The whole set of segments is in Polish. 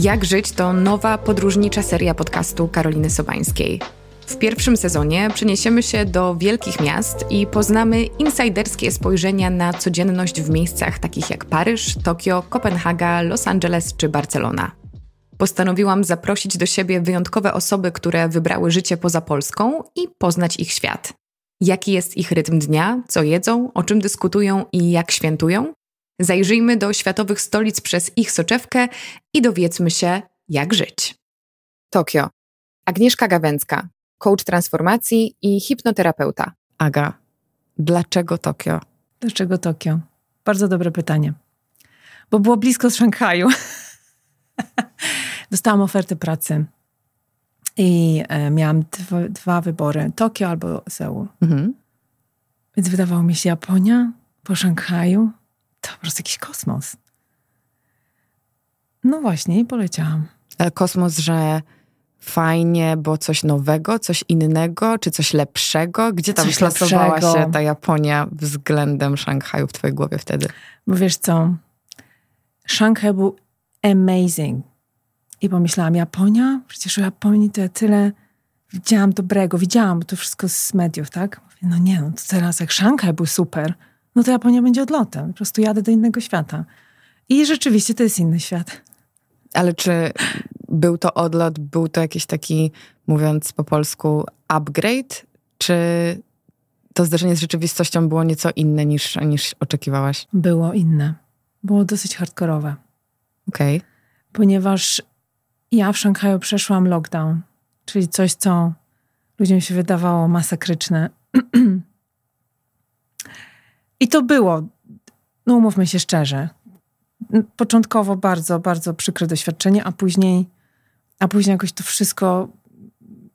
Jak żyć to nowa podróżnicza seria podcastu Karoliny Sobańskiej. W pierwszym sezonie przeniesiemy się do wielkich miast i poznamy insajderskie spojrzenia na codzienność w miejscach takich jak Paryż, Tokio, Kopenhaga, Los Angeles czy Barcelona. Postanowiłam zaprosić do siebie wyjątkowe osoby, które wybrały życie poza Polską i poznać ich świat. Jaki jest ich rytm dnia, co jedzą, o czym dyskutują i jak świętują? Zajrzyjmy do światowych stolic przez ich soczewkę i dowiedzmy się, jak żyć. Tokio. Agnieszka Gawęcka, coach transformacji i hipnoterapeuta. Aga, dlaczego Tokio? Dlaczego Tokio? Bardzo dobre pytanie. Bo było blisko z Szanghaju. Dostałam ofertę pracy i e, miałam dwa, dwa, wybory: Tokio albo Seul. Mhm. Więc wydawało mi się Japonia po Szanghaju to po prostu jakiś kosmos. No właśnie, i poleciałam. Ale kosmos, że fajnie, bo coś nowego, coś innego, czy coś lepszego? Gdzie tam klasowała się ta Japonia względem Szanghaju w twojej głowie wtedy? Bo wiesz co, Szanghaj był amazing. I pomyślałam, Japonia? Przecież o Japonii to ja tyle widziałam dobrego, widziałam, to wszystko z mediów, tak? Mówię, no nie, no to teraz jak Szanghaj był super, no to Japonia będzie odlotem. Po prostu jadę do innego świata. I rzeczywiście to jest inny świat. Ale czy był to odlot, był to jakiś taki, mówiąc po polsku, upgrade? Czy to zdarzenie z rzeczywistością było nieco inne niż, niż oczekiwałaś? Było inne. Było dosyć hardkorowe. Okej. Okay. Ponieważ ja w Szanghaju przeszłam lockdown, czyli coś, co ludziom się wydawało masakryczne, I to było, no umówmy się szczerze, początkowo bardzo, bardzo przykre doświadczenie, a później, a później jakoś to wszystko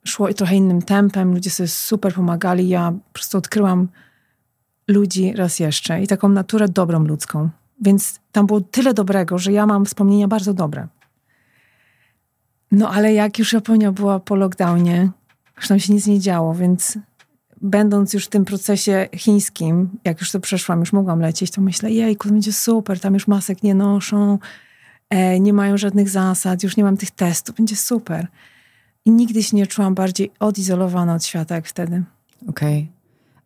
szło trochę innym tempem, ludzie sobie super pomagali, ja po prostu odkryłam ludzi raz jeszcze i taką naturę dobrą ludzką. Więc tam było tyle dobrego, że ja mam wspomnienia bardzo dobre. No ale jak już Japonia była po lockdownie, już tam się nic nie działo, więc będąc już w tym procesie chińskim, jak już to przeszłam, już mogłam lecieć, to myślę, jejku, to będzie super, tam już masek nie noszą, e, nie mają żadnych zasad, już nie mam tych testów, będzie super. I nigdy się nie czułam bardziej odizolowana od świata jak wtedy. Okej. Okay.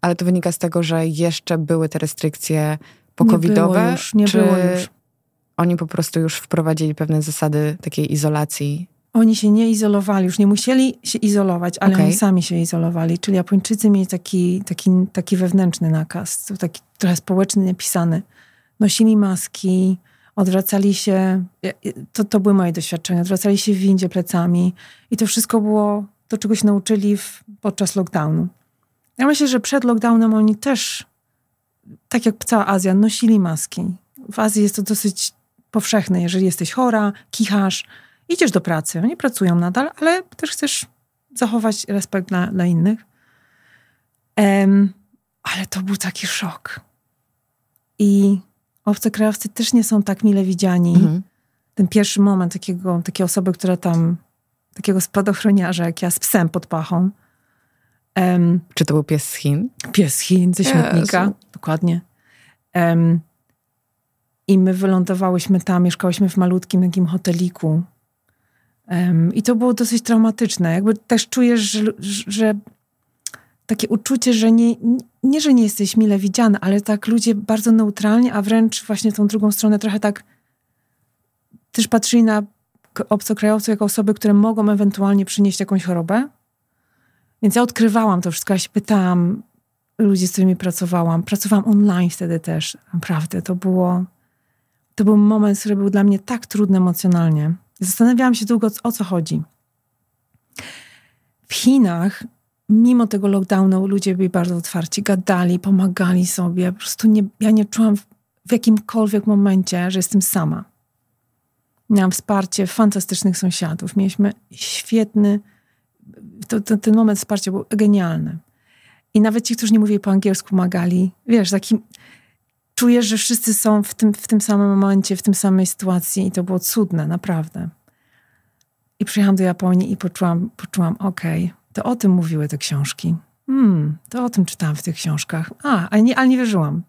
Ale to wynika z tego, że jeszcze były te restrykcje pokowidowe? Nie było już, nie czy... było już oni po prostu już wprowadzili pewne zasady takiej izolacji oni się nie izolowali, już nie musieli się izolować, ale okay. oni sami się izolowali. Czyli Japończycy mieli taki, taki, taki wewnętrzny nakaz, taki trochę społeczny, niepisany. Nosili maski, odwracali się, to, to były moje doświadczenia, odwracali się w windzie plecami i to wszystko było, to czego się nauczyli w, podczas lockdownu. Ja myślę, że przed lockdownem oni też, tak jak cała Azja, nosili maski. W Azji jest to dosyć powszechne, jeżeli jesteś chora, kichasz, idziesz do pracy, oni pracują nadal, ale też chcesz zachować respekt dla, dla innych. Um, ale to był taki szok. I obcokrajowcy też nie są tak mile widziani. Mhm. Ten pierwszy moment takiego, takiej osoby, która tam, takiego spadochroniarza jak ja z psem pod pachą. Um, Czy to był pies z Chin? Pies z Chin, ze śmietnika. Jezu. Dokładnie. Um, I my wylądowałyśmy tam, mieszkałyśmy w malutkim takim hoteliku Um, I to było dosyć traumatyczne. Jakby też czujesz, że, że takie uczucie, że nie, nie, że nie jesteś mile widziany, ale tak ludzie bardzo neutralnie, a wręcz właśnie tą drugą stronę trochę tak też patrzyli na obcokrajowców jako osoby, które mogą ewentualnie przynieść jakąś chorobę. Więc ja odkrywałam to wszystko, ja się pytałam ludzi, z którymi pracowałam. Pracowałam online wtedy też, naprawdę. To było, to był moment, który był dla mnie tak trudny emocjonalnie. Zastanawiałam się długo, o co chodzi. W Chinach, mimo tego lockdownu, ludzie byli bardzo otwarci, gadali, pomagali sobie. Po prostu nie, ja nie czułam w, w jakimkolwiek momencie, że jestem sama. Miałam wsparcie fantastycznych sąsiadów. Mieliśmy świetny, to, to, ten moment wsparcia był genialny. I nawet ci, którzy nie mówili po angielsku, pomagali. Wiesz, taki, czujesz, że wszyscy są w tym, w tym samym momencie, w tym samej sytuacji i to było cudne, naprawdę. I przyjechałam do Japonii i poczułam, poczułam okej, okay, to o tym mówiły te książki. Hmm, to o tym czytałam w tych książkach. A, ale nie, ale nie wierzyłam,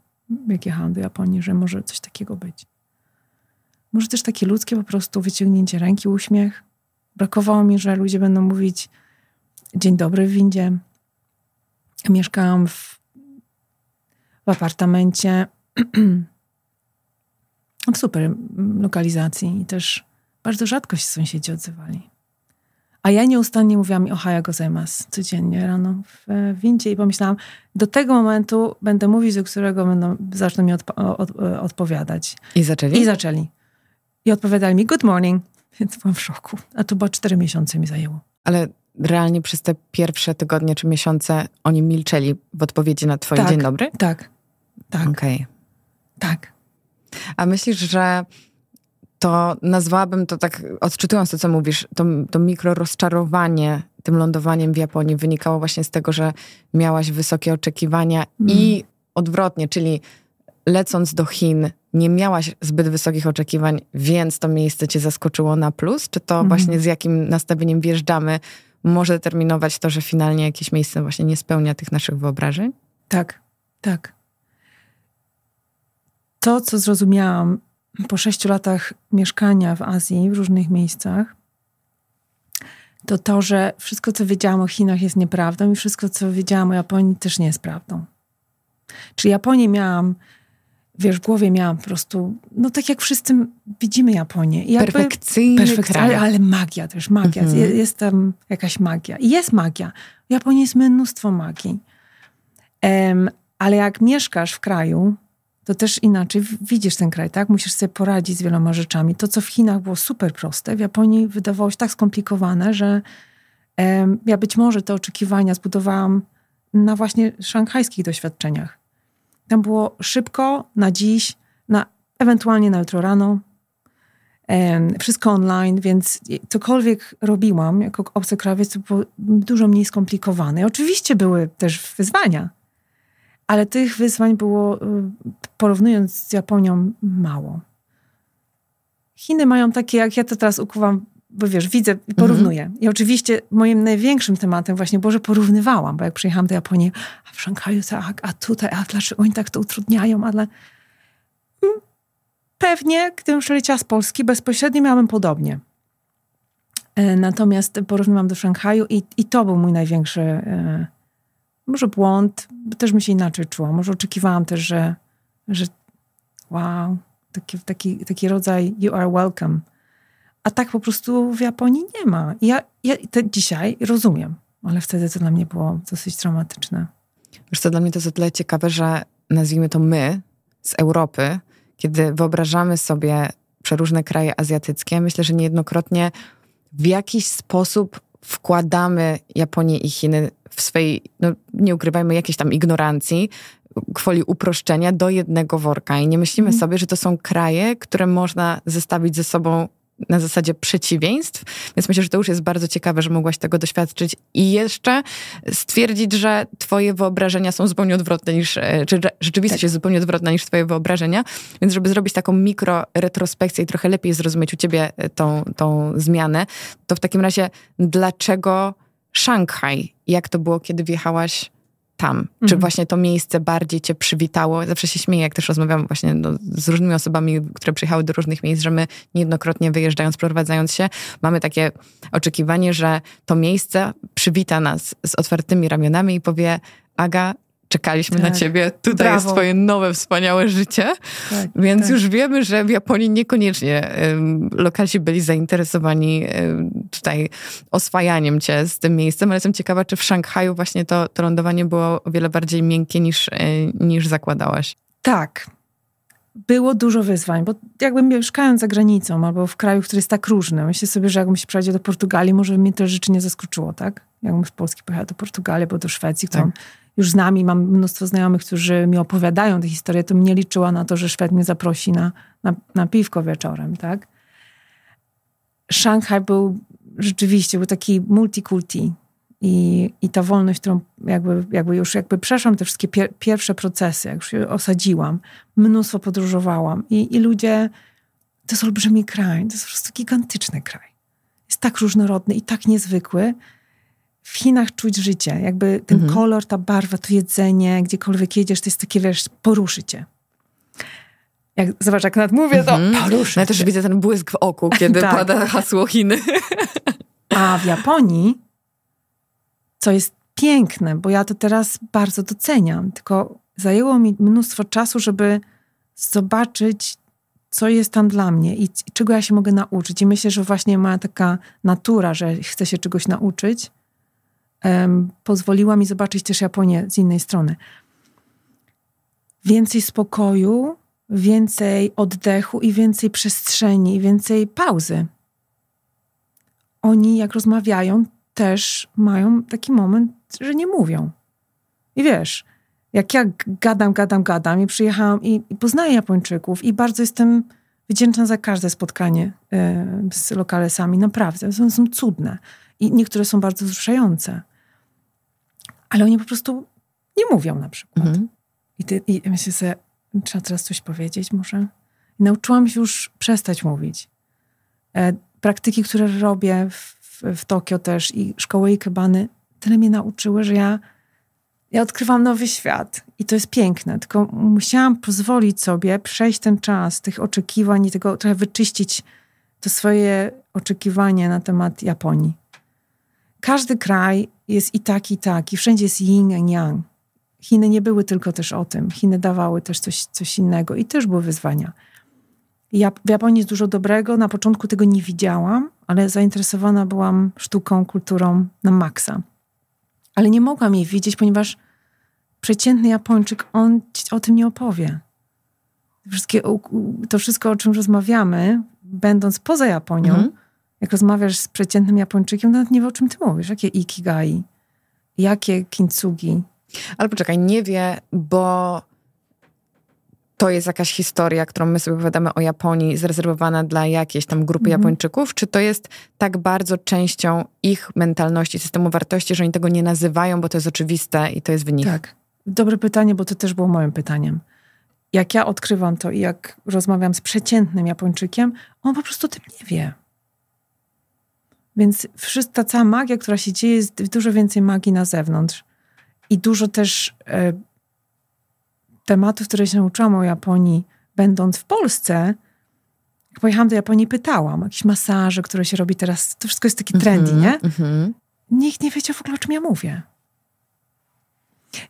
jak jechałam do Japonii, że może coś takiego być. Może też takie ludzkie po prostu wyciągnięcie ręki, uśmiech. Brakowało mi, że ludzie będą mówić dzień dobry w windzie. Mieszkałam w, w apartamencie w super lokalizacji i też bardzo rzadko się sąsiedzi odzywali. A ja nieustannie mówiłam go gozaimasu codziennie rano e, w windzie i pomyślałam, do tego momentu będę mówić, do którego będą, zaczną mi odpo od, e, odpowiadać. I zaczęli? I zaczęli. I odpowiadali mi good morning, więc byłam w szoku. A to było cztery miesiące mi zajęło. Ale realnie przez te pierwsze tygodnie czy miesiące oni milczeli w odpowiedzi na twoje tak, dzień dobry? Tak, tak. Okej. Okay. Tak. A myślisz, że to nazwałabym to tak, odczytując to, co mówisz, to, to mikro rozczarowanie tym lądowaniem w Japonii wynikało właśnie z tego, że miałaś wysokie oczekiwania mm. i odwrotnie, czyli lecąc do Chin nie miałaś zbyt wysokich oczekiwań, więc to miejsce cię zaskoczyło na plus? Czy to mm. właśnie z jakim nastawieniem wjeżdżamy może determinować to, że finalnie jakieś miejsce właśnie nie spełnia tych naszych wyobrażeń? Tak, tak to, co zrozumiałam po sześciu latach mieszkania w Azji, w różnych miejscach, to to, że wszystko, co wiedziałam o Chinach, jest nieprawdą i wszystko, co wiedziałam o Japonii, też nie jest prawdą. Czyli Japonię miałam, wiesz, w głowie miałam po prostu, no tak jak wszyscy widzimy Japonię. Perfekcyjnie. Perfekcyjny Ale, ale, magia też, magia. Mhm. Jest, jest tam jakaś magia. I jest magia. W Japonii jest mnóstwo magii. Um, ale jak mieszkasz w kraju, to też inaczej widzisz ten kraj, tak? Musisz sobie poradzić z wieloma rzeczami. To, co w Chinach było super proste, w Japonii wydawało się tak skomplikowane, że em, ja być może te oczekiwania zbudowałam na właśnie szanghajskich doświadczeniach. Tam było szybko, na dziś, na, ewentualnie na jutro rano, wszystko online, więc cokolwiek robiłam jako obcokrajowiec, to było dużo mniej skomplikowane. I oczywiście były też wyzwania, ale tych wyzwań było, y, porównując z Japonią, mało. Chiny mają takie, jak ja to teraz ukuwam, bo wiesz, widzę i mhm. porównuję. Mm -hmm. I oczywiście moim największym tematem właśnie było, że porównywałam, bo jak przyjechałam do Japonii, a w Szanghaju tak, a tutaj, a dlaczego oni tak to utrudniają, ale mm, Pewnie, gdybym przeleciała z Polski, bezpośrednio miałabym podobnie. E, natomiast porównywam do Szanghaju i, i to był mój największy e, może błąd, bo też bym się inaczej czuła. Może oczekiwałam też, że, że wow, taki, taki, taki rodzaj you are welcome. A tak po prostu w Japonii nie ma. I ja, te dzisiaj rozumiem, ale wtedy to dla mnie było dosyć traumatyczne. Wiesz co, dla mnie to jest o tyle ciekawe, że nazwijmy to my z Europy, kiedy wyobrażamy sobie przeróżne kraje azjatyckie, myślę, że niejednokrotnie w jakiś sposób wkładamy Japonię i Chiny w swej, no nie ukrywajmy, jakiejś tam ignorancji, kwoli uproszczenia do jednego worka i nie myślimy mm. sobie, że to są kraje, które można zestawić ze sobą na zasadzie przeciwieństw, więc myślę, że to już jest bardzo ciekawe, że mogłaś tego doświadczyć i jeszcze stwierdzić, że twoje wyobrażenia są zupełnie odwrotne niż, e, czy rzeczywistość tak. jest zupełnie odwrotna niż twoje wyobrażenia, więc żeby zrobić taką mikro retrospekcję i trochę lepiej zrozumieć u ciebie e, tą, tą zmianę, to w takim razie dlaczego Szanghaj? Jak to było, kiedy wjechałaś tam? Mhm. Czy właśnie to miejsce bardziej cię przywitało? Zawsze się śmieję, jak też rozmawiam właśnie no, z różnymi osobami, które przyjechały do różnych miejsc, że my niejednokrotnie wyjeżdżając, prowadzając się, mamy takie oczekiwanie, że to miejsce przywita nas z otwartymi ramionami i powie Aga, czekaliśmy tak. na ciebie, tutaj Brawo. jest twoje nowe, wspaniałe życie. Tak, Więc tak. już wiemy, że w Japonii niekoniecznie lokalsi byli zainteresowani tutaj oswajaniem cię z tym miejscem, ale jestem ciekawa, czy w Szanghaju właśnie to, to lądowanie było o wiele bardziej miękkie niż, e, niż zakładałaś. Tak, było dużo wyzwań, bo jakbym mieszkając za granicą albo w kraju, który jest tak różny, myślę sobie, że jakbym się przejdzie do Portugalii, może by mnie te rzeczy nie zaskoczyło, tak? Jakbym z Polski pojechała do Portugalii albo do Szwecji, którą tak już z nami. Mam mnóstwo znajomych, którzy mi opowiadają te historie, to mnie liczyła na to, że Szwed mnie zaprosi na, na, na piwko wieczorem, tak? Szanghaj był rzeczywiście, był taki multikulti. I, I ta wolność, którą jakby, jakby już jakby przeszłam te wszystkie pier pierwsze procesy, jak już się osadziłam, mnóstwo podróżowałam i, i ludzie, to jest olbrzymi kraj, to jest po prostu gigantyczny kraj. Jest tak różnorodny i tak niezwykły, w Chinach czuć życie. Jakby ten mhm. kolor, ta barwa, to jedzenie, gdziekolwiek jedziesz, to jest takie, wiesz, poruszy cię. Jak, zobacz, jak nadmówię, to mhm. poruszy Ja też widzę ten błysk w oku, kiedy tak. pada hasło Chiny. A w Japonii, co jest piękne, bo ja to teraz bardzo doceniam, tylko zajęło mi mnóstwo czasu, żeby zobaczyć, co jest tam dla mnie i, i czego ja się mogę nauczyć. I myślę, że właśnie moja taka natura, że chcę się czegoś nauczyć, pozwoliła mi zobaczyć też Japonię z innej strony. Więcej spokoju, więcej oddechu i więcej przestrzeni, i więcej pauzy. Oni, jak rozmawiają, też mają taki moment, że nie mówią. I wiesz, jak ja gadam, gadam, gadam i przyjechałam i, i poznaję Japończyków i bardzo jestem wdzięczna za każde spotkanie y, z lokalesami, naprawdę. Są, są cudne i niektóre są bardzo wzruszające ale oni po prostu nie mówią na przykład. Mhm. I, ty, I myślę sobie, trzeba teraz coś powiedzieć może? I nauczyłam się już przestać mówić. E, praktyki, które robię w, w Tokio też i szkoły ikebany, tyle mnie nauczyły, że ja, ja odkrywam nowy świat. I to jest piękne, tylko musiałam pozwolić sobie przejść ten czas tych oczekiwań i tego, trochę wyczyścić to swoje oczekiwanie na temat Japonii. Każdy kraj jest i tak, i tak, i wszędzie jest yin and yang. Chiny nie były tylko też o tym. Chiny dawały też coś, coś innego i też były wyzwania. Ja, w Japonii jest dużo dobrego. Na początku tego nie widziałam, ale zainteresowana byłam sztuką, kulturą na maksa. Ale nie mogłam jej widzieć, ponieważ przeciętny Japończyk, on o tym nie opowie. Wszystkie, to wszystko, o czym rozmawiamy, będąc poza Japonią, mm -hmm jak rozmawiasz z przeciętnym Japończykiem, nawet nie wie, o czym ty mówisz. Jakie ikigai? Jakie kintsugi? Ale poczekaj, nie wie, bo to jest jakaś historia, którą my sobie opowiadamy o Japonii, zrezerwowana dla jakiejś tam grupy mhm. Japończyków? Czy to jest tak bardzo częścią ich mentalności, systemu wartości, że oni tego nie nazywają, bo to jest oczywiste i to jest wynik. Tak. Dobre pytanie, bo to też było moim pytaniem. Jak ja odkrywam to i jak rozmawiam z przeciętnym Japończykiem, on po prostu o tym nie wie. Więc wszystko, cała magia, która się dzieje, jest dużo więcej magii na zewnątrz. I dużo też e, tematów, które się nauczyłam o Japonii, będąc w Polsce, jak pojechałam do Japonii, pytałam. Jakieś masaże, które się robi teraz, to wszystko jest taki trendy, mm -hmm, nie? Mm -hmm. Nikt nie wiedział w ogóle, o czym ja mówię.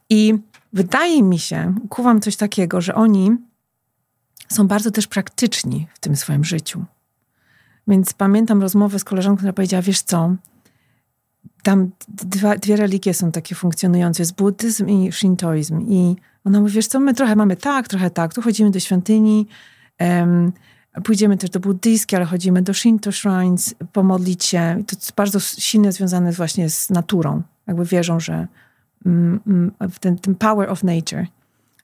I wydaje mi się, kuwam coś takiego, że oni są bardzo też praktyczni w tym swoim życiu. Więc pamiętam rozmowę z koleżanką, która powiedziała, wiesz co, tam dwa, dwie religie są takie funkcjonujące, jest buddyzm i shintoizm. I ona mówi, wiesz co, my trochę mamy tak, trochę tak, tu chodzimy do świątyni, um, pójdziemy też do buddyjskiej, ale chodzimy do shinto shrines, pomodlić się. I to jest bardzo silne związane właśnie z naturą. Jakby wierzą, że mm, mm, ten, ten power of nature.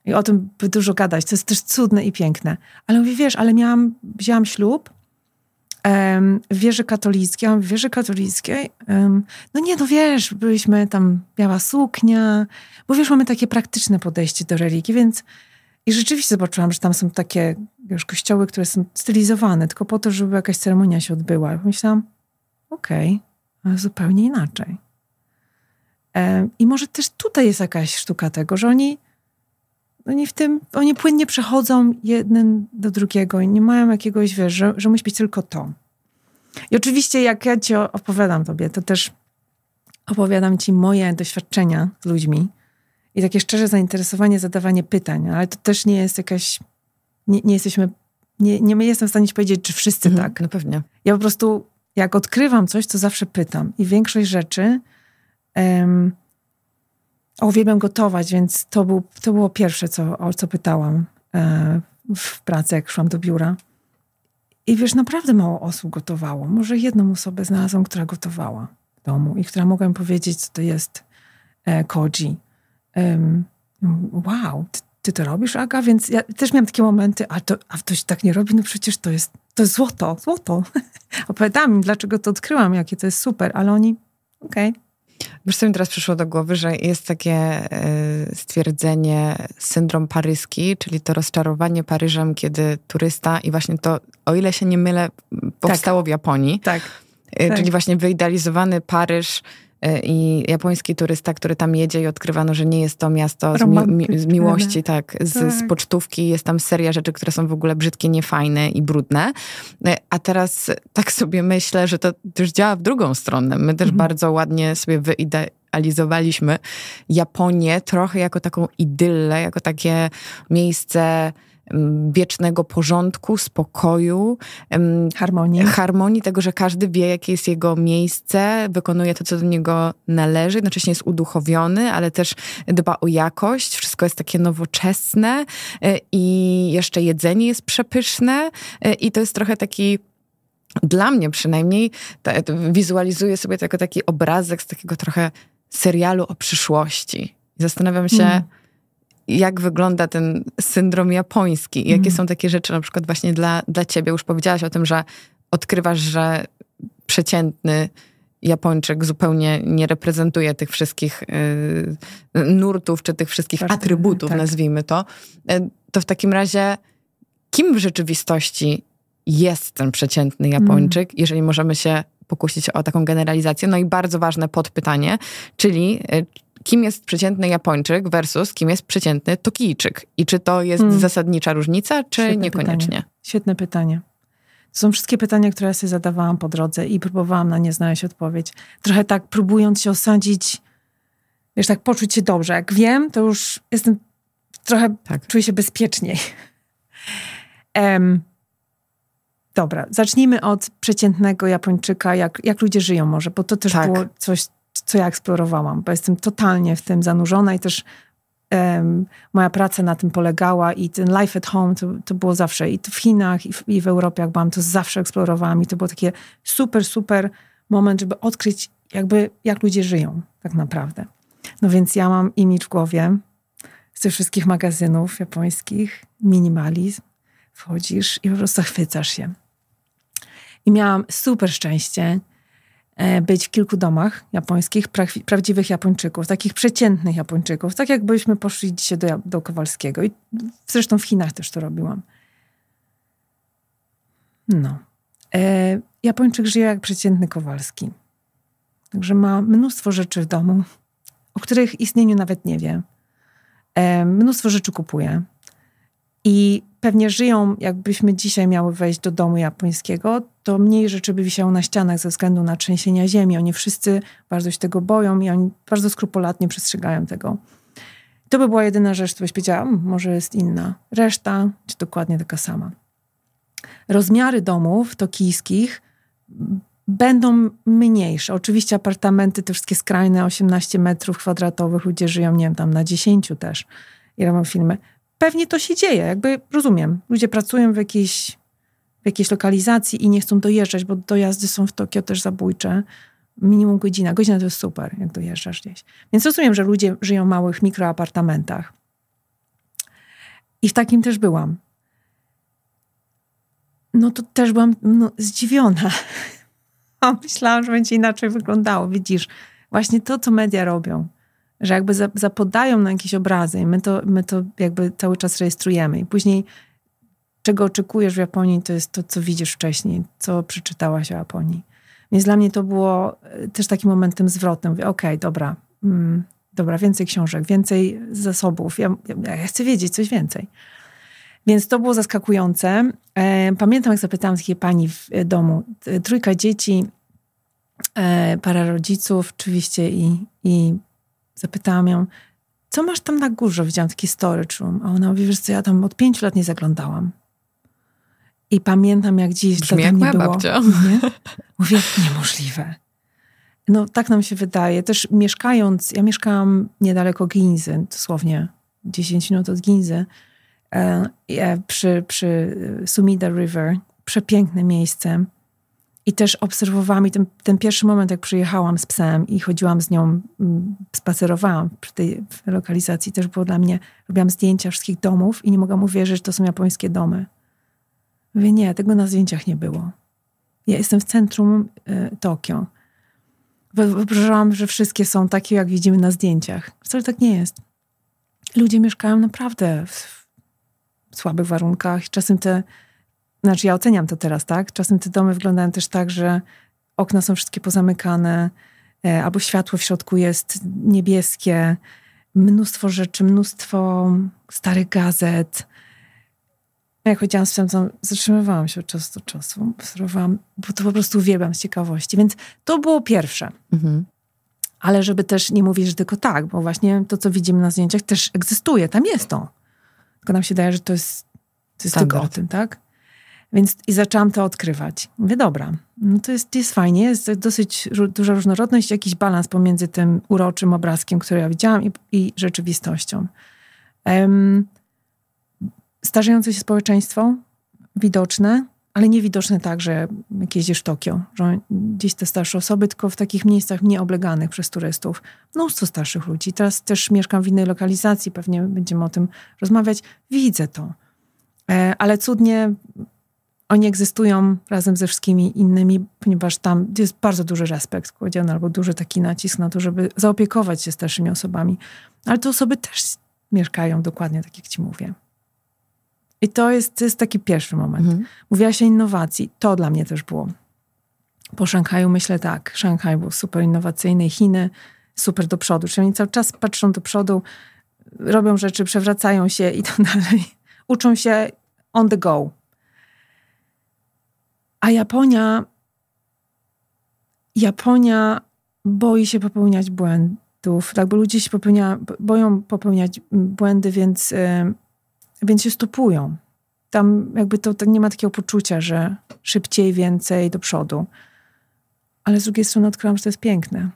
I o tym by dużo gadać, to jest też cudne i piękne. Ale mówi, wiesz, ale miałam, wzięłam ślub w wieży katolickiej. A w wieży katolickiej, no nie, no wiesz, byliśmy tam biała suknia, bo wiesz, mamy takie praktyczne podejście do religii, więc i rzeczywiście zobaczyłam, że tam są takie już kościoły, które są stylizowane tylko po to, żeby jakaś ceremonia się odbyła. Myślałam, okej, okay, ale zupełnie inaczej. I może też tutaj jest jakaś sztuka tego, że oni oni no w tym, oni płynnie przechodzą jeden do drugiego i nie mają jakiegoś, wiesz, że, że musi być tylko to. I oczywiście jak ja ci opowiadam tobie, to też opowiadam ci moje doświadczenia z ludźmi i takie szczere zainteresowanie, zadawanie pytań, no ale to też nie jest jakaś, nie, nie jesteśmy, nie, nie jestem w stanie ci powiedzieć, czy wszyscy mhm, tak. No pewnie. Ja po prostu, jak odkrywam coś, to zawsze pytam i większość rzeczy uwielbiam gotować, więc to, był, to było pierwsze, co, o co pytałam e, w pracy, jak szłam do biura. I wiesz, naprawdę mało osób gotowało. Może jedną osobę znalazłam, która gotowała w domu i która mogła mi powiedzieć, co to jest e, koji. wow, ty, ty, to robisz, Aga? Więc ja też miałam takie momenty, a, to, a ktoś tak nie robi? No przecież to jest, to jest złoto, złoto. Opowiadałam im, dlaczego to odkryłam, jakie to jest super, ale oni, okej, okay, Wiesz, co mi teraz przyszło do głowy, że jest takie e, stwierdzenie syndrom paryski, czyli to rozczarowanie Paryżem, kiedy turysta i właśnie to, o ile się nie mylę, powstało tak. w Japonii. Tak. E, czyli tak. właśnie wyidealizowany Paryż, E, I japoński turysta, który tam jedzie i odkrywano, że nie jest to miasto z, mi, mi, z miłości, tak, tak z, tak, z, pocztówki. Jest tam seria rzeczy, które są w ogóle brzydkie, niefajne i brudne. E, a teraz tak sobie myślę, że to też działa w drugą stronę. My też mhm. bardzo ładnie sobie wyidealizowaliśmy Japonię trochę jako taką idyllę, jako takie miejsce wiecznego porządku, spokoju, harmonii. harmonii, tego, że każdy wie, jakie jest jego miejsce, wykonuje to, co do niego należy, jednocześnie jest uduchowiony, ale też dba o jakość, wszystko jest takie nowoczesne e, i jeszcze jedzenie jest przepyszne e, i to jest trochę taki dla mnie przynajmniej, wizualizuję sobie to jako taki obrazek z takiego trochę serialu o przyszłości. Zastanawiam się, mm jak wygląda ten syndrom japoński? Jakie mm. są takie rzeczy na przykład właśnie dla, dla ciebie? Już powiedziałaś o tym, że odkrywasz, że przeciętny Japończyk zupełnie nie reprezentuje tych wszystkich y, nurtów, czy tych wszystkich atrybutów, tak. nazwijmy to. Y, to w takim razie, kim w rzeczywistości jest ten przeciętny Japończyk, mm. jeżeli możemy się pokusić o taką generalizację. No i bardzo ważne podpytanie, czyli y, kim jest przeciętny Japończyk versus kim jest przeciętny Tokijczyk? I czy to jest hmm. zasadnicza różnica, czy Świetne niekoniecznie? Pytanie. Świetne pytanie. To są wszystkie pytania, które ja sobie zadawałam po drodze i próbowałam na nie znaleźć odpowiedź. Trochę tak próbując się osadzić, wiesz, tak poczuć się dobrze. Jak wiem, to już jestem trochę, tak. czuję się bezpieczniej. um, dobra, zacznijmy od przeciętnego Japończyka, jak, jak ludzie żyją może, bo to też tak. było coś, co ja eksplorowałam, bo jestem totalnie w tym zanurzona i też um, moja praca na tym polegała i ten life at home to, to było zawsze i w Chinach i w, i w Europie jak byłam, to zawsze eksplorowałam i to było takie super, super moment, żeby odkryć jakby jak ludzie żyją tak naprawdę. No więc ja mam imię w głowie z tych wszystkich magazynów japońskich, minimalizm, wchodzisz i po prostu zachwycasz się. I miałam super szczęście, E, być w kilku domach japońskich, prawdziwych Japończyków, takich przeciętnych Japończyków, tak jakbyśmy poszli dzisiaj do, do Kowalskiego. I zresztą w Chinach też to robiłam. No. E, Japończyk żyje jak przeciętny Kowalski. Także ma mnóstwo rzeczy w domu, o których istnieniu nawet nie wie. E, mnóstwo rzeczy kupuje. I pewnie żyją, jakbyśmy dzisiaj miały wejść do domu japońskiego, to mniej rzeczy by wisiało na ścianach ze względu na trzęsienia ziemi. Oni wszyscy bardzo się tego boją i oni bardzo skrupulatnie przestrzegają tego. To by była jedyna rzecz, która byś powiedziała, mm, może jest inna. Reszta jest dokładnie taka sama. Rozmiary domów tokijskich będą mniejsze. Oczywiście apartamenty, te wszystkie skrajne 18 metrów kwadratowych, ludzie żyją, nie wiem, tam na 10 też. ja mam filmy. Pewnie to się dzieje, jakby rozumiem. Ludzie pracują w jakichś w jakiejś lokalizacji i nie chcą dojeżdżać, bo dojazdy są w Tokio też zabójcze. Minimum godzina. Godzina to jest super, jak dojeżdżasz gdzieś. Więc rozumiem, że ludzie żyją w małych mikroapartamentach. I w takim też byłam. No to też byłam no, zdziwiona. Myślałam, że będzie inaczej wyglądało. Widzisz, właśnie to, co media robią, że jakby zapodają na jakieś obrazy i my to, my to jakby cały czas rejestrujemy. I później czego oczekujesz w Japonii, to jest to, co widzisz wcześniej, co przeczytałaś o Japonii. Więc dla mnie to było e, też takim momentem zwrotnym. Mówię, okej, okay, dobra, mm, dobra, więcej książek, więcej zasobów. Ja, ja, ja, chcę wiedzieć coś więcej. Więc to było zaskakujące. E, pamiętam, jak zapytałam takiej pani w e, domu, trójka dzieci, para rodziców oczywiście i, i zapytałam ją, co masz tam na górze? Widziałam taki storage room. A ona mówi, wiesz co, ja tam od pięciu lat nie zaglądałam. I pamiętam, jak dziś Brzmi jak moja było. babcia. Nie? Mówię, niemożliwe. No tak nam się wydaje. Też mieszkając, ja mieszkałam niedaleko Ginzy, dosłownie 10 minut od Ginzy, e, e, przy, przy e, Sumida River. Przepiękne miejsce. I też obserwowałam i ten, ten, pierwszy moment, jak przyjechałam z psem i chodziłam z nią, spacerowałam przy tej lokalizacji, też było dla mnie, robiłam zdjęcia wszystkich domów i nie mogłam uwierzyć, że to są japońskie domy. Mówię, nie, tego na zdjęciach nie było. Ja jestem w centrum y, Tokio. Wyobrażałam, że wszystkie są takie, jak widzimy na zdjęciach. Wcale tak nie jest. Ludzie mieszkają naprawdę w, w słabych warunkach. Czasem te, znaczy ja oceniam to teraz, tak? Czasem te domy wyglądają też tak, że okna są wszystkie pozamykane, y, albo światło w środku jest niebieskie. Mnóstwo rzeczy, mnóstwo starych gazet, no, jak chodziłam z zatrzymywałam się od czasu do czasu, obserwowałam, bo to po prostu uwielbiam z ciekawości. Więc to było pierwsze. Mhm. Ale żeby też nie mówić, że tylko tak, bo właśnie to, co widzimy na zdjęciach, też egzystuje, tam jest to. Tylko nam się daje, że to jest, to jest tylko o tym, tak? Więc i zaczęłam to odkrywać. Mówię, dobra, no to jest, jest fajnie, jest dosyć duża różnorodność, jakiś balans pomiędzy tym uroczym obrazkiem, który ja widziałam i, i rzeczywistością. Um, starzejące się społeczeństwo, widoczne, ale niewidoczne tak, że jak jeździsz w Tokio, że gdzieś te starsze osoby, tylko w takich miejscach nieobleganych przez turystów. Mnóstwo starszych ludzi. Teraz też mieszkam w innej lokalizacji, pewnie będziemy o tym rozmawiać. Widzę to. E, ale cudnie oni egzystują razem ze wszystkimi innymi, ponieważ tam jest bardzo duży respekt kładziony albo duży taki nacisk na to, żeby zaopiekować się starszymi osobami. Ale te osoby też mieszkają dokładnie tak, jak ci mówię. I to jest, to jest taki pierwszy moment. Mhm. Mówiłaś o innowacji. To dla mnie też było. Po Szanghaju myślę tak. Szanghaj był super innowacyjny, Chiny super do przodu. Czyli oni cały czas patrzą do przodu, robią rzeczy, przewracają się i tak dalej. Uczą się on the go. A Japonia. Japonia boi się popełniać błędów. Tak, bo ludzie się popełnia, boją popełniać błędy, więc. Yy, więc się stopują. Tam jakby to, to nie ma takiego poczucia, że szybciej, więcej, do przodu. Ale z drugiej strony odkryłam, że to jest piękne.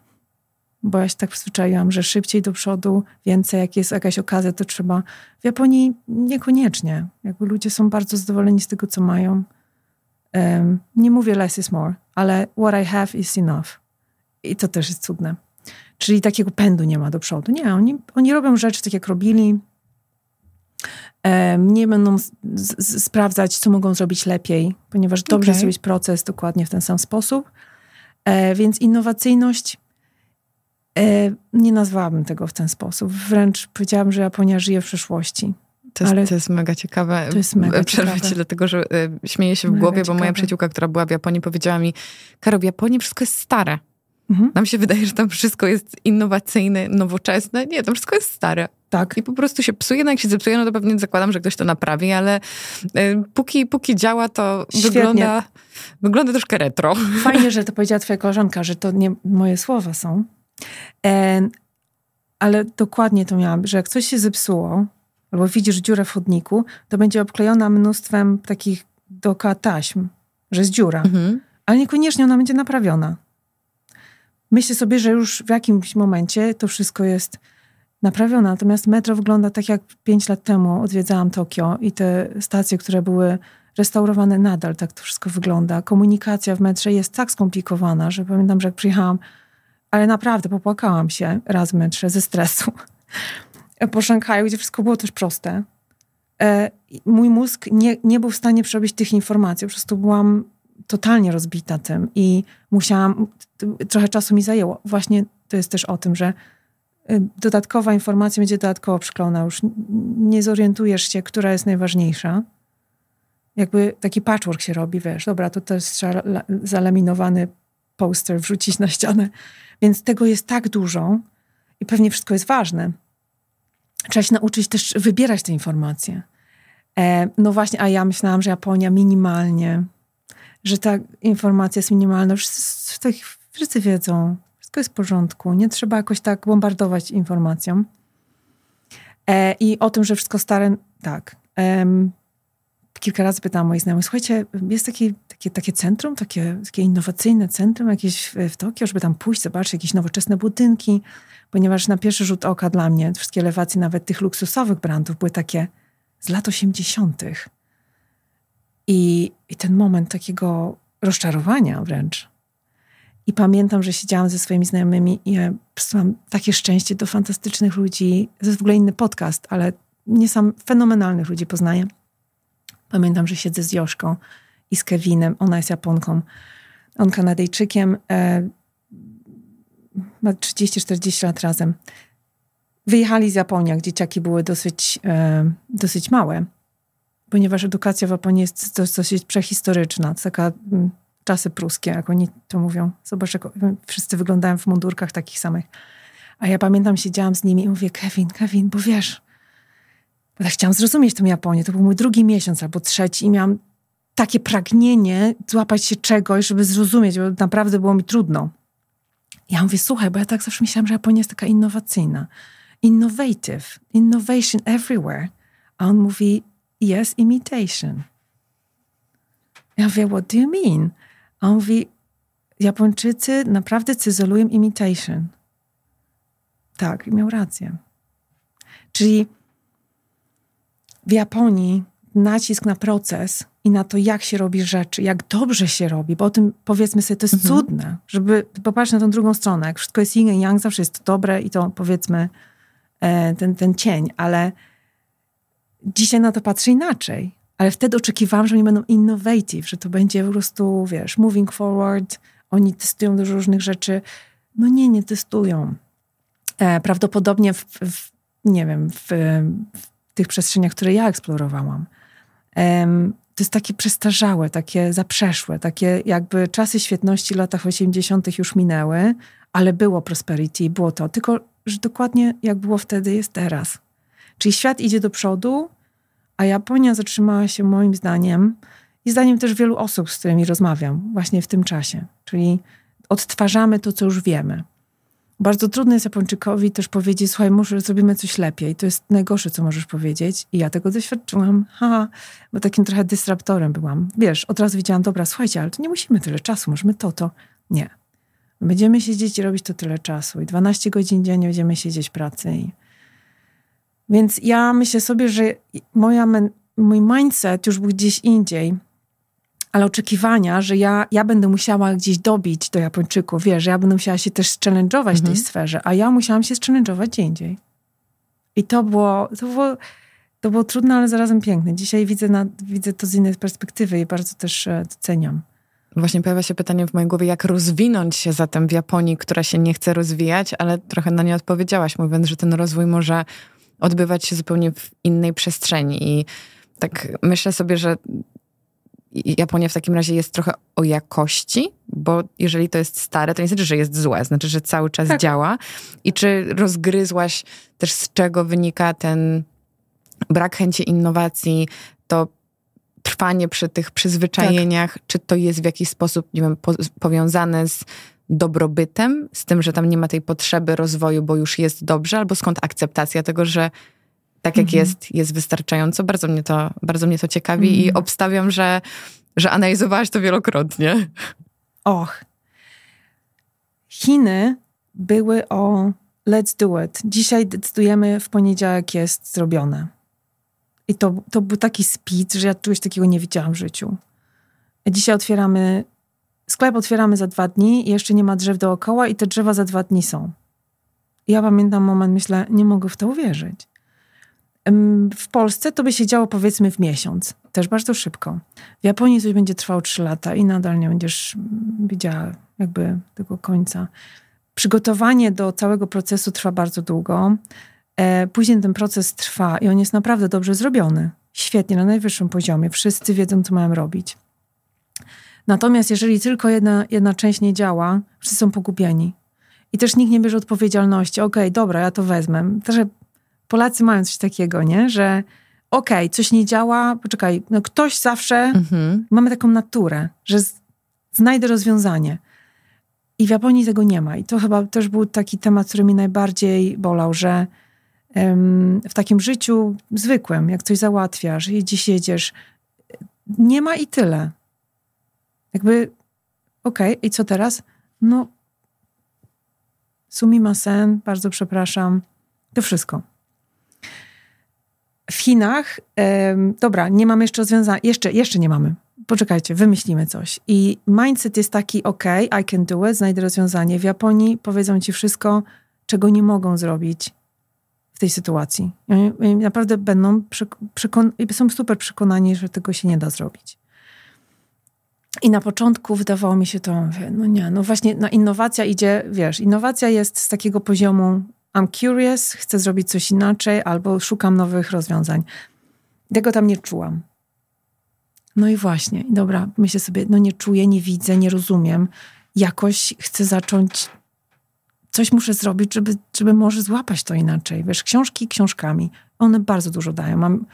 Bo ja się tak przyzwyczaiłam, że szybciej do przodu, więcej, jak jest jakaś okazja, to trzeba. W Japonii niekoniecznie. Jakby ludzie są bardzo zadowoleni z tego, co mają. Um, nie mówię less is more, ale what I have is enough. I to też jest cudne. Czyli takiego pędu nie ma do przodu. Nie, oni, oni robią rzeczy tak, jak robili nie będą sprawdzać, co mogą zrobić lepiej, ponieważ dobrze okay. zrobić proces dokładnie w ten sam sposób. E, więc innowacyjność e, nie nazwałabym tego w ten sposób. Wręcz powiedziałabym, że Japonia żyje w przyszłości. To jest, Ale to jest mega ciekawe. To jest mega e, Przerwę ciekawe. Ci, dlatego że e, śmieję się w mega głowie, ciekawe. bo moja przyjaciółka, która była w Japonii, powiedziała mi: Karol, w Japonii wszystko jest stare. Mhm. Nam się wydaje, że tam wszystko jest innowacyjne, nowoczesne. Nie, tam wszystko jest stare. Tak. I po prostu się psuje, no jak się zepsuje, no to pewnie zakładam, że ktoś to naprawi, ale y, póki, póki działa, to wygląda, wygląda troszkę retro. Fajnie, że to powiedziała twoja koleżanka, że to nie moje słowa są. E, ale dokładnie to miałam, że jak coś się zepsuło, albo widzisz dziurę w chodniku, to będzie obklejona mnóstwem takich doka taśm, że jest dziura. Mhm. Ale niekoniecznie ona będzie naprawiona. Myślę sobie, że już w jakimś momencie to wszystko jest naprawiona. Natomiast metro wygląda tak, jak pięć lat temu odwiedzałam Tokio i te stacje, które były restaurowane, nadal tak to wszystko wygląda. Komunikacja w metrze jest tak skomplikowana, że pamiętam, że jak przyjechałam, ale naprawdę popłakałam się raz w metrze ze stresu. Po Szanghaju, gdzie wszystko było też proste. E, mój mózg nie, nie był w stanie przerobić tych informacji, po prostu byłam totalnie rozbita tym i musiałam, trochę czasu mi zajęło. Właśnie to jest też o tym, że Y, dodatkowa informacja będzie dodatkowo przeszklona. Już nie zorientujesz się, która jest najważniejsza. Jakby taki patchwork się robi, wiesz, dobra, to też trzeba zalaminowany poster wrzucić na ścianę. Więc tego jest tak dużo i pewnie wszystko jest ważne. Trzeba się nauczyć też wybierać te informacje. E, no właśnie, a ja myślałam, że Japonia minimalnie, że ta informacja jest minimalna. Wszyscy, wszyscy wiedzą, wszystko jest w porządku, nie trzeba jakoś tak bombardować informacją. E, I o tym, że wszystko stare, tak. Em, kilka razy pytałam moich znajomych, słuchajcie, jest takie, takie, takie centrum, takie, takie innowacyjne centrum jakieś w Tokio, żeby tam pójść, zobaczyć jakieś nowoczesne budynki, ponieważ na pierwszy rzut oka dla mnie wszystkie elewacje nawet tych luksusowych brandów były takie z lat 80. I, I ten moment takiego rozczarowania wręcz, i pamiętam, że siedziałam ze swoimi znajomymi i ja takie szczęście do fantastycznych ludzi. To jest w ogóle inny podcast, ale nie sam fenomenalnych ludzi poznaję. Pamiętam, że siedzę z Joszką i z Kevinem. Ona jest Japonką, on Kanadyjczykiem. E, ma 30-40 lat razem. Wyjechali z Japonii, gdzie dzieciaki były dosyć, e, dosyć małe, ponieważ edukacja w Japonii jest dosyć przehistoryczna. Taka mm, czasy pruskie, jak oni to mówią. Zobacz, jak wszyscy wyglądają w mundurkach takich samych. A ja pamiętam, siedziałam z nimi i mówię, Kevin, Kevin, bo wiesz, bo ja chciałam zrozumieć tą Japonię. To był mój drugi miesiąc albo trzeci i miałam takie pragnienie złapać się czegoś, żeby zrozumieć, bo naprawdę było mi trudno. Ja mówię, słuchaj, bo ja tak zawsze myślałam, że Japonia jest taka innowacyjna. Innovative, innovation everywhere. A on mówi, yes, imitation. Ja mówię, what do you mean? A on mówi, Japończycy naprawdę cyzolują imitation. Tak, i miał rację. Czyli w Japonii nacisk na proces i na to, jak się robi rzeczy, jak dobrze się robi, bo o tym powiedzmy sobie, to jest mhm. cudne, żeby popatrzeć na tą drugą stronę. Jak wszystko jest yin i yang, zawsze jest to dobre i to powiedzmy e, ten, ten cień, ale dzisiaj na to patrzę inaczej ale wtedy oczekiwałam, że oni będą innovative, że to będzie po prostu, wiesz, moving forward, oni testują dużo różnych rzeczy. No nie, nie testują. E, prawdopodobnie w, w, nie wiem, w, w, tych przestrzeniach, które ja eksplorowałam. E, to jest takie przestarzałe, takie zaprzeszłe, takie jakby czasy świetności latach 80. już minęły, ale było prosperity, było to, tylko że dokładnie jak było wtedy, jest teraz. Czyli świat idzie do przodu, a Japonia zatrzymała się moim zdaniem i zdaniem też wielu osób, z którymi rozmawiam właśnie w tym czasie. Czyli odtwarzamy to, co już wiemy. Bardzo trudno jest Japończykowi też powiedzieć, słuchaj, może zrobimy coś lepiej. To jest najgorsze, co możesz powiedzieć. I ja tego doświadczyłam. Haha, bo takim trochę dysraptorem byłam. Wiesz, od razu widziałam, dobra, słuchajcie, ale to nie musimy tyle czasu, możemy to, to. Nie. Będziemy siedzieć i robić to tyle czasu. I 12 godzin dziennie będziemy siedzieć pracy. I więc ja myślę sobie, że moja, mój mindset już był gdzieś indziej, ale oczekiwania, że ja, ja będę musiała gdzieś dobić do Japończyków, wiesz, ja będę musiała się też challenge'ować mhm. w tej mhm. sferze, a ja musiałam się challenge'ować gdzie indziej. I to było, to było, to było trudne, ale zarazem piękne. Dzisiaj widzę, na, widzę to z innej perspektywy i bardzo też e, doceniam. Właśnie pojawia się pytanie w mojej głowie, jak rozwinąć się zatem w Japonii, która się nie chce rozwijać, ale trochę na nie odpowiedziałaś, mówiąc, że ten rozwój może odbywać się zupełnie w innej przestrzeni. I tak myślę sobie, że Japonia w takim razie jest trochę o jakości, bo jeżeli to jest stare, to nie znaczy, że jest złe, znaczy, że cały czas tak. działa. I czy rozgryzłaś też z czego wynika ten brak chęci innowacji, to trwanie przy tych przyzwyczajeniach, tak. czy to jest w jakiś sposób, nie wiem, po, powiązane z dobrobytem, z tym, że tam nie ma tej potrzeby rozwoju, bo już jest dobrze, albo skąd akceptacja tego, że tak jak mhm. jest, jest wystarczająco. Bardzo mnie to, bardzo mnie to ciekawi mhm. i obstawiam, że, że analizowałaś to wielokrotnie. Och. Chiny były o let's do it. Dzisiaj decydujemy, w poniedziałek jest zrobione. I to, to był taki speed, że ja czegoś takiego nie widziałam w życiu. Dzisiaj otwieramy Sklep otwieramy za dwa dni, jeszcze nie ma drzew dookoła i te drzewa za dwa dni są. Ja pamiętam moment, myślę, nie mogę w to uwierzyć. W Polsce to by się działo powiedzmy w miesiąc, też bardzo szybko. W Japonii coś będzie trwało trzy lata i nadal nie będziesz widziała jakby tego końca. Przygotowanie do całego procesu trwa bardzo długo. E, później ten proces trwa i on jest naprawdę dobrze zrobiony. Świetnie, na najwyższym poziomie. Wszyscy wiedzą, co mają robić. Natomiast jeżeli tylko jedna, jedna część nie działa, wszyscy są pogubieni. I też nikt nie bierze odpowiedzialności. Okej, okay, dobra, ja to wezmę. Też Polacy mają coś takiego, nie? Że okej, okay, coś nie działa, poczekaj, no ktoś zawsze, mhm. mamy taką naturę, że znajdę rozwiązanie. I w Japonii tego nie ma. I to chyba też był taki temat, który mi najbardziej bolał, że um, w takim życiu zwykłym, jak coś załatwiasz, gdzieś jedziesz, nie ma i tyle. Jakby, okej, okay, i co teraz? No, sumima sen, bardzo przepraszam. To wszystko. W Chinach, dobra, nie mamy jeszcze rozwiązania, jeszcze, jeszcze nie mamy. Poczekajcie, wymyślimy coś. I mindset jest taki, ok, I can do it, znajdę rozwiązanie. W Japonii powiedzą ci wszystko, czego nie mogą zrobić w tej sytuacji. I oni, naprawdę będą, przekon- są super przekonani, że tego się nie da zrobić. I na początku wydawało mi się to, mówię, no nie, no właśnie no innowacja idzie, wiesz, innowacja jest z takiego poziomu I'm curious, chcę zrobić coś inaczej albo szukam nowych rozwiązań. Tego tam nie czułam. No i właśnie, dobra, myślę sobie, no nie czuję, nie widzę, nie rozumiem. Jakoś chcę zacząć, coś muszę zrobić, żeby, żeby może złapać to inaczej. Wiesz, książki książkami, one bardzo dużo dają. Mam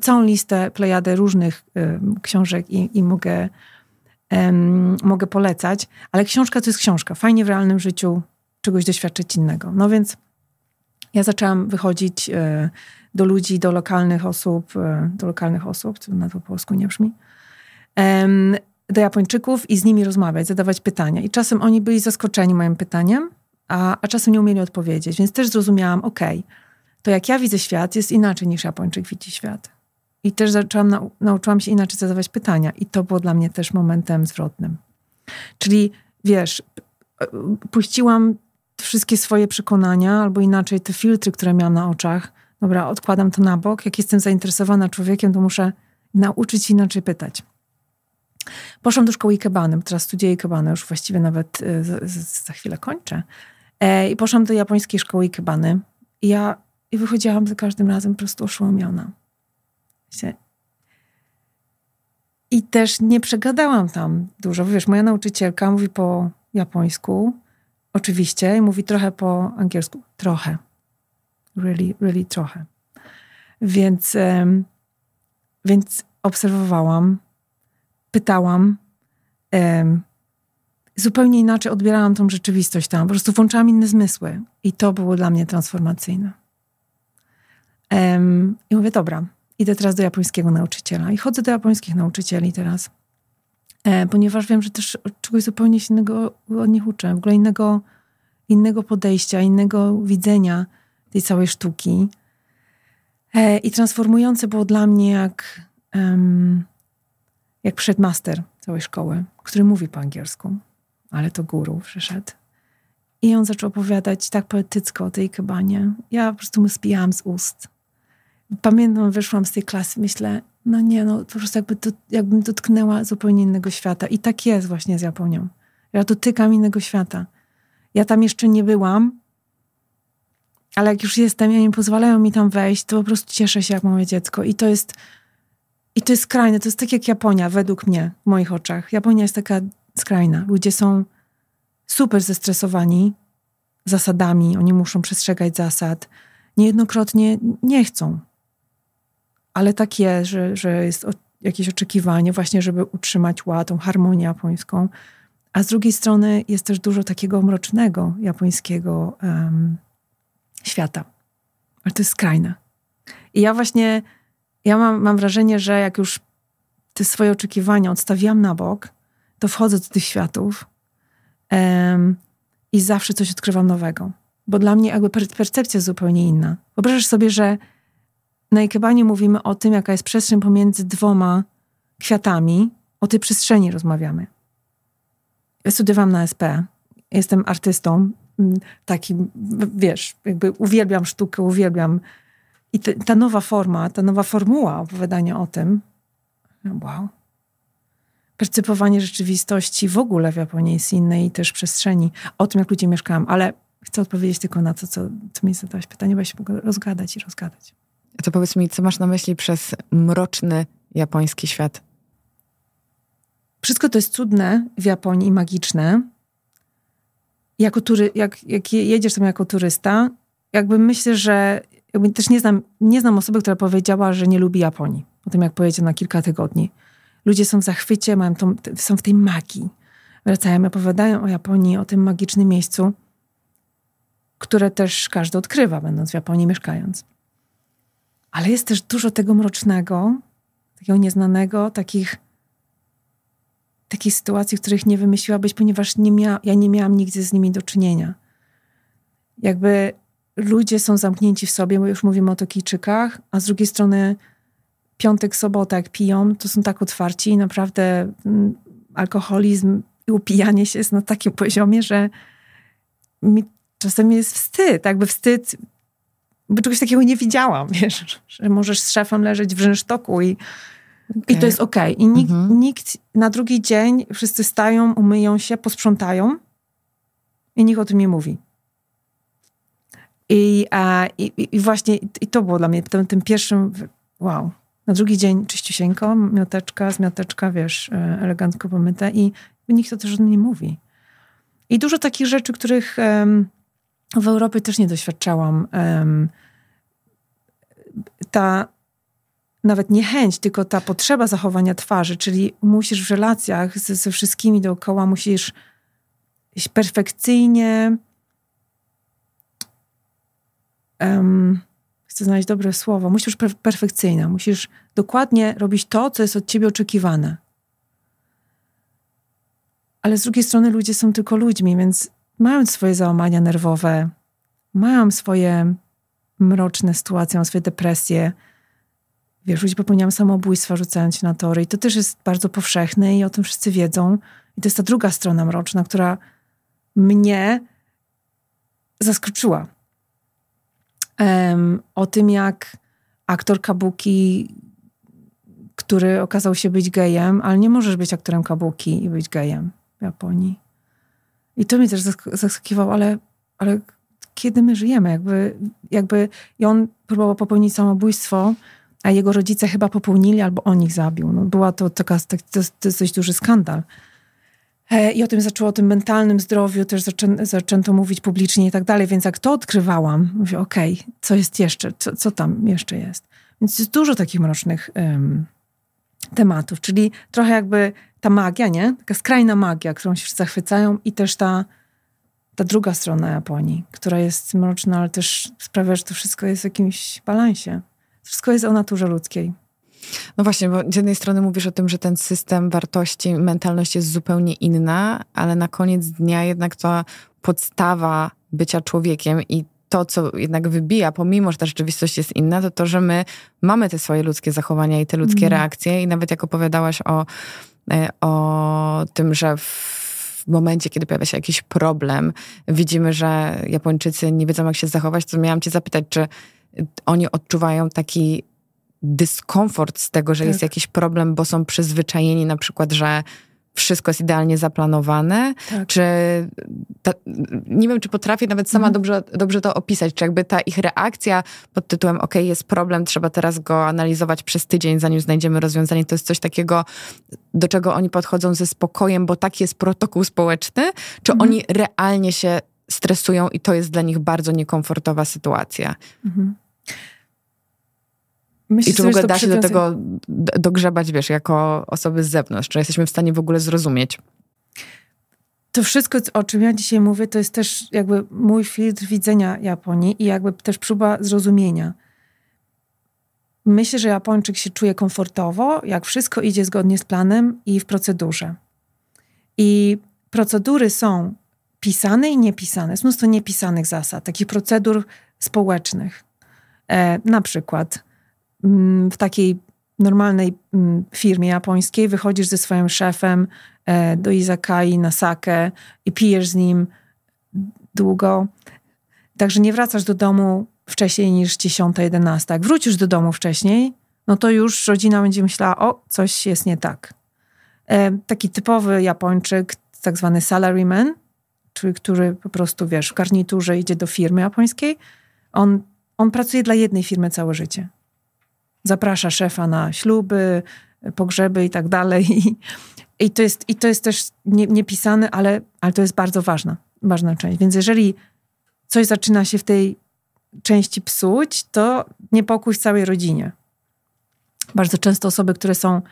całą listę, plejadę różnych y, książek i, i mogę um, mogę polecać, ale książka to jest książka. Fajnie w realnym życiu czegoś doświadczyć innego. No więc ja zaczęłam wychodzić e, do ludzi, do lokalnych osób, e, do lokalnych osób, co na to po polsku nie brzmi, em, do Japończyków i z nimi rozmawiać, zadawać pytania. I czasem oni byli zaskoczeni moim pytaniem, a, a czasem nie umieli odpowiedzieć, więc też zrozumiałam, ok, to jak ja widzę świat, jest inaczej niż Japończyk widzi świat. I też zaczęłam, nauczyłam się inaczej zadawać pytania. I to było dla mnie też momentem zwrotnym. Czyli wiesz, e, puściłam wszystkie swoje przekonania, albo inaczej te filtry, które miałam na oczach. Dobra, odkładam to na bok. Jak jestem zainteresowana człowiekiem, to muszę nauczyć się inaczej pytać. Poszłam do szkoły Ikebany, teraz studiuję Ikebany, już właściwie nawet y, za chwilę kończę. E, I poszłam do japońskiej szkoły Ikebany. I ja i wychodziłam za każdym razem po prostu oszołomiona się. I też nie przegadałam tam dużo. Wiesz, moja nauczycielka mówi po japońsku, oczywiście, i mówi trochę po angielsku. Trochę. Really, really trochę. Więc, więc obserwowałam, pytałam. Zupełnie inaczej odbierałam tą rzeczywistość tam. Po prostu włączałam inne zmysły. I to było dla mnie transformacyjne. I mówię, dobra, idę teraz do japońskiego nauczyciela i chodzę do japońskich nauczycieli teraz, e, ponieważ wiem, że też czegoś zupełnie innego od nich uczę, w ogóle innego, innego podejścia, innego widzenia tej całej sztuki. E, I transformujące było dla mnie jak, jak master całej szkoły, który mówi po angielsku, ale to guru przyszedł. I on zaczął opowiadać tak poetycko o tej kebanie. Ja po prostu my spijałam z ust pamiętam, wyszłam z tej klasy, myślę, no nie, no po prostu jakby jakbym dotknęła zupełnie innego świata. I tak jest właśnie z Japonią. Ja dotykam innego świata. Ja tam jeszcze nie byłam, ale jak już jestem i oni pozwalają mi tam wejść, to po prostu cieszę się jak moje dziecko. I to jest, i to jest skrajne. To jest tak jak Japonia, według mnie, w moich oczach. Japonia jest taka skrajna. Ludzie są super zestresowani zasadami, oni muszą przestrzegać zasad. Niejednokrotnie nie chcą ale tak jest, że, że jest jakieś oczekiwanie właśnie, żeby utrzymać ład, tą harmonię japońską. A z drugiej strony jest też dużo takiego mrocznego japońskiego um, świata. Ale to jest skrajne. I ja właśnie, ja mam, mam wrażenie, że jak już te swoje oczekiwania odstawiam na bok, to wchodzę do tych światów um, i zawsze coś odkrywam nowego. Bo dla mnie jakby percepcja jest zupełnie inna. Wyobrażasz sobie, że na no ikebanie mówimy o tym, jaka jest przestrzeń pomiędzy dwoma kwiatami, o tej przestrzeni rozmawiamy. Ja studiowałam na SP, jestem artystą, mm, takim, wiesz, jakby uwielbiam sztukę, uwielbiam. I te, ta nowa forma, ta nowa formuła opowiadania o tym, no, wow. Percypowanie rzeczywistości w ogóle w Japonii jest inne i też przestrzeni, o tym, jak ludzie mieszkają, ale chcę odpowiedzieć tylko na to, co, co mi zadałaś pytanie, bo ja się mogę rozgadać i rozgadać. To powiedz mi, co masz na myśli przez mroczny japoński świat? Wszystko to jest cudne w Japonii i magiczne. Jako tury, jak, jak jedziesz tam jako turysta, jakby myślę, że jakby też nie znam, nie znam osoby, która powiedziała, że nie lubi Japonii. Po tym, jak pojedzie na kilka tygodni. Ludzie są w zachwycie, mają tą, są w tej magii. Wracają, opowiadają o Japonii, o tym magicznym miejscu, które też każdy odkrywa, będąc w Japonii, mieszkając. Ale jest też dużo tego mrocznego, takiego nieznanego, takich, takich sytuacji, których nie wymyśliłabyś, ponieważ nie mia, ja nie miałam nigdy z nimi do czynienia. Jakby ludzie są zamknięci w sobie, bo już mówimy o Tokijczykach, a z drugiej strony piątek, sobota, jak piją, to są tak otwarci i naprawdę mm, alkoholizm i upijanie się jest na takim poziomie, że mi czasami jest wstyd, jakby wstyd bo czegoś takiego nie widziałam, wiesz, że możesz z szefem leżeć w rynsztoku i, okay. i to jest okej. Okay. I nikt, mhm. nikt, na drugi dzień wszyscy stają, umyją się, posprzątają i nikt o tym nie mówi. I, a, i, i właśnie i to było dla mnie tym, tym pierwszym, wow. Na drugi dzień czyściusieńko, mioteczka, zmioteczka, wiesz, e, elegancko pomyte i nikt o tym nie mówi. I dużo takich rzeczy, których... Um, w Europie też nie doświadczałam um, ta nawet niechęć tylko ta potrzeba zachowania twarzy, czyli musisz w relacjach ze, ze wszystkimi dookoła, musisz perfekcyjnie um, chcę znaleźć dobre słowo, musisz per perfekcyjna, musisz dokładnie robić to, co jest od ciebie oczekiwane. Ale z drugiej strony ludzie są tylko ludźmi, więc mają swoje załamania nerwowe, mają swoje mroczne sytuacje, mają swoje depresje. Wiesz, ludzie popełniają samobójstwa rzucając się na tory i to też jest bardzo powszechne i o tym wszyscy wiedzą. I to jest ta druga strona mroczna, która mnie zaskoczyła. Um, o tym, jak aktor kabuki, który okazał się być gejem, ale nie możesz być aktorem kabuki i być gejem w Japonii. I to mnie też zaskakiwało, ale, ale kiedy my żyjemy? Jakby, jakby I on próbował popełnić samobójstwo, a jego rodzice chyba popełnili albo on ich zabił. No, była to taka, tak, to, duży skandal. E, I o tym zaczęło, o tym mentalnym zdrowiu, też zaczę, zaczęto mówić publicznie i tak dalej. Więc jak to odkrywałam, mówię, okej, okay, co jest jeszcze, co, co, tam jeszcze jest. Więc jest dużo takich mrocznych um, tematów, czyli trochę jakby ta magia, nie? Taka skrajna magia, którą się wszyscy zachwycają i też ta, ta druga strona Japonii, która jest mroczna, ale też sprawia, że to wszystko jest w jakimś balansie. Wszystko jest o naturze ludzkiej. No właśnie, bo z jednej strony mówisz o tym, że ten system wartości, mentalność jest zupełnie inna, ale na koniec dnia jednak ta podstawa bycia człowiekiem i to, co jednak wybija, pomimo, że ta rzeczywistość jest inna, to to, że my mamy te swoje ludzkie zachowania i te ludzkie mm. reakcje. I nawet jak opowiadałaś o E, o tym, że w momencie, kiedy pojawia się jakiś problem, widzimy, że Japończycy nie wiedzą, jak się zachować, to miałam cię zapytać, czy oni odczuwają taki dyskomfort z tego, że tak. jest jakiś problem, bo są przyzwyczajeni na przykład, że wszystko jest idealnie zaplanowane, tak. czy ta, nie wiem, czy potrafię nawet sama mhm. dobrze, dobrze to opisać, czy jakby ta ich reakcja pod tytułem ok, jest problem, trzeba teraz go analizować przez tydzień, zanim znajdziemy rozwiązanie, to jest coś takiego, do czego oni podchodzą ze spokojem, bo taki jest protokół społeczny, czy mhm. oni realnie się stresują i to jest dla nich bardzo niekomfortowa sytuacja? Mhm. I czy w ogóle da się do tego dogrzebać, wiesz, jako osoby z zewnątrz? Czy jesteśmy w stanie w ogóle zrozumieć? To wszystko, o czym ja dzisiaj mówię, to jest też jakby mój filtr widzenia Japonii i jakby też próba zrozumienia. Myślę, że Japończyk się czuje komfortowo, jak wszystko idzie zgodnie z planem i w procedurze. I procedury są pisane i niepisane. Jest mnóstwo niepisanych zasad, takich procedur społecznych. E, na przykład Mm, w takiej normalnej mm, firmie japońskiej wychodzisz ze swoim szefem e, do izakai na i pijesz z nim długo. Także nie wracasz do domu wcześniej niż 10-11. Jak wrócisz do domu wcześniej, no to już rodzina będzie myślała, o, coś jest nie tak. E, taki typowy Japończyk, tak zwany salaryman, czyli który po prostu, wiesz, w garniturze idzie do firmy japońskiej, on, on pracuje dla jednej firmy całe życie zaprasza szefa na śluby, pogrzeby i tak dalej. I, i to, jest, I to jest też niepisane, ale, ale to jest bardzo ważna, ważna część. Więc jeżeli coś zaczyna się w tej części psuć, to niepokój w całej rodzinie. Bardzo często osoby, które są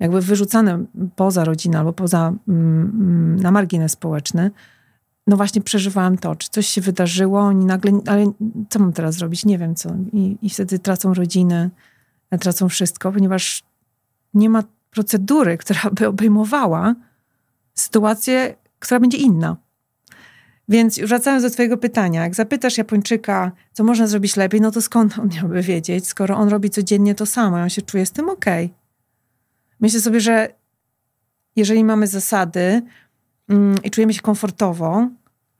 jakby wyrzucane poza rodzinę albo poza, mm, mm na margines społeczny, no właśnie przeżywałam to, czy coś się wydarzyło, oni nagle, ale co mam teraz robić, nie wiem co. I, i wtedy tracą rodziny, tracą wszystko, ponieważ nie ma procedury, która by obejmowała sytuację, która będzie inna. Więc wracając do Twojego pytania, jak zapytasz Japończyka, co można zrobić lepiej, no to skąd on miałby wiedzieć, skoro on robi codziennie to samo, on się czuje z tym ok. Myślę sobie, że jeżeli mamy zasady mm, i czujemy się komfortowo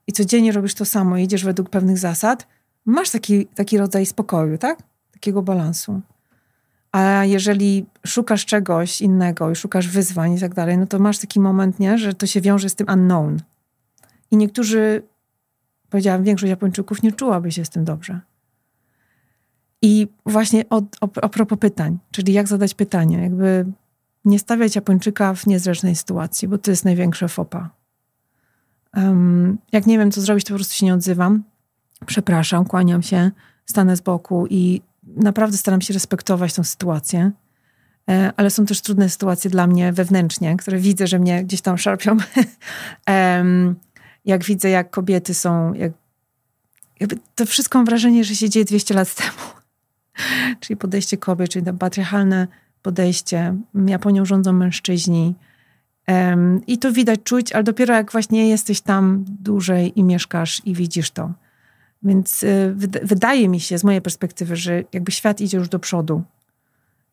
i codziennie robisz to samo, idziesz według pewnych zasad, masz taki, taki rodzaj spokoju, tak? Takiego balansu. A jeżeli szukasz czegoś innego i szukasz wyzwań i tak dalej, no to masz taki moment, nie, że to się wiąże z tym unknown. I niektórzy, powiedziałam, większość Japończyków nie czułaby się z tym dobrze. I właśnie od, a propos pytań, czyli jak zadać pytanie, jakby nie stawiać Japończyka w niezręcznej sytuacji, bo to jest największa fopa. Um, jak nie wiem, co zrobić, to po prostu się nie odzywam. Przepraszam, kłaniam się, stanę z boku i naprawdę staram się respektować tą sytuację, e, ale są też trudne sytuacje dla mnie wewnętrznie, które widzę, że mnie gdzieś tam szarpią. jak widzę, jak kobiety są, jak, to wszystko mam wrażenie, że się dzieje 200 lat temu. czyli podejście kobiet, czyli to patriarchalne podejście. Japonią rządzą mężczyźni. I to widać, czuć, ale dopiero jak właśnie jesteś tam dłużej i mieszkasz i widzisz to. Więc y, wydaje mi się, z mojej perspektywy, że jakby świat idzie już do przodu.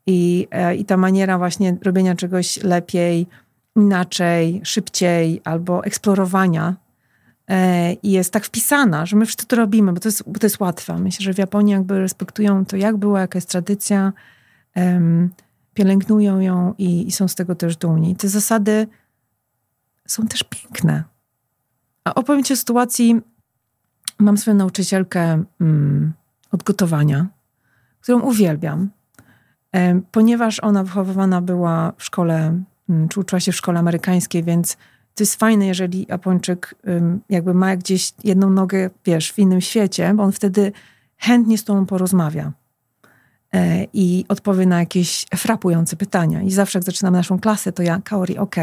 I, e, I ta maniera właśnie robienia czegoś lepiej, inaczej, szybciej albo eksplorowania e, jest tak wpisana, że my wszyscy to robimy, bo to, jest, bo to jest łatwe. Myślę, że w Japonii jakby respektują to, jak była, jaka jest tradycja, pielęgnują ją i, i są z tego też dumni. Te zasady są też piękne. A opowiem ci o sytuacji mam swoją nauczycielkę mm, odgotowania, którą uwielbiam, ponieważ ona wychowywana była w szkole, mm, czy uczyła się w szkole amerykańskiej, więc to jest fajne, jeżeli Japończyk jakby ma gdzieś jedną nogę, wiesz, w innym świecie, bo on wtedy chętnie z tobą porozmawia e, i odpowie na jakieś frapujące pytania. I zawsze jak zaczynamy naszą klasę, to ja, Kaori, ok,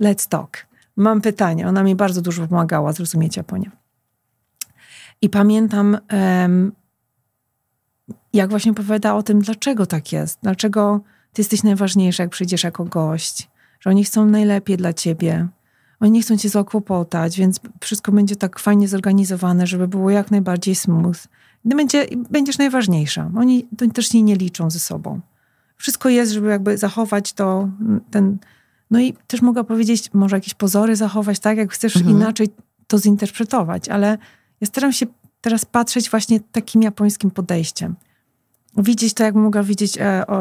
let's talk. Mam pytanie. Ona mi bardzo dużo pomagała zrozumieć Japonię. I pamiętam, jak właśnie powiada o tym, dlaczego tak jest, dlaczego ty jesteś najważniejsza, jak przyjdziesz jako gość, że oni chcą najlepiej dla ciebie, oni nie chcą cię zakłopotać, więc wszystko będzie tak fajnie zorganizowane, żeby było jak najbardziej smooth. Będzie, będziesz najważniejsza. Oni to też nie liczą ze sobą. Wszystko jest, żeby jakby zachować to, ten... No i też mogę powiedzieć, może jakieś pozory zachować, tak? Jak chcesz mhm. inaczej to zinterpretować, ale ja staram się teraz patrzeć właśnie takim japońskim podejściem. Widzieć to, jak mogę widzieć e, o,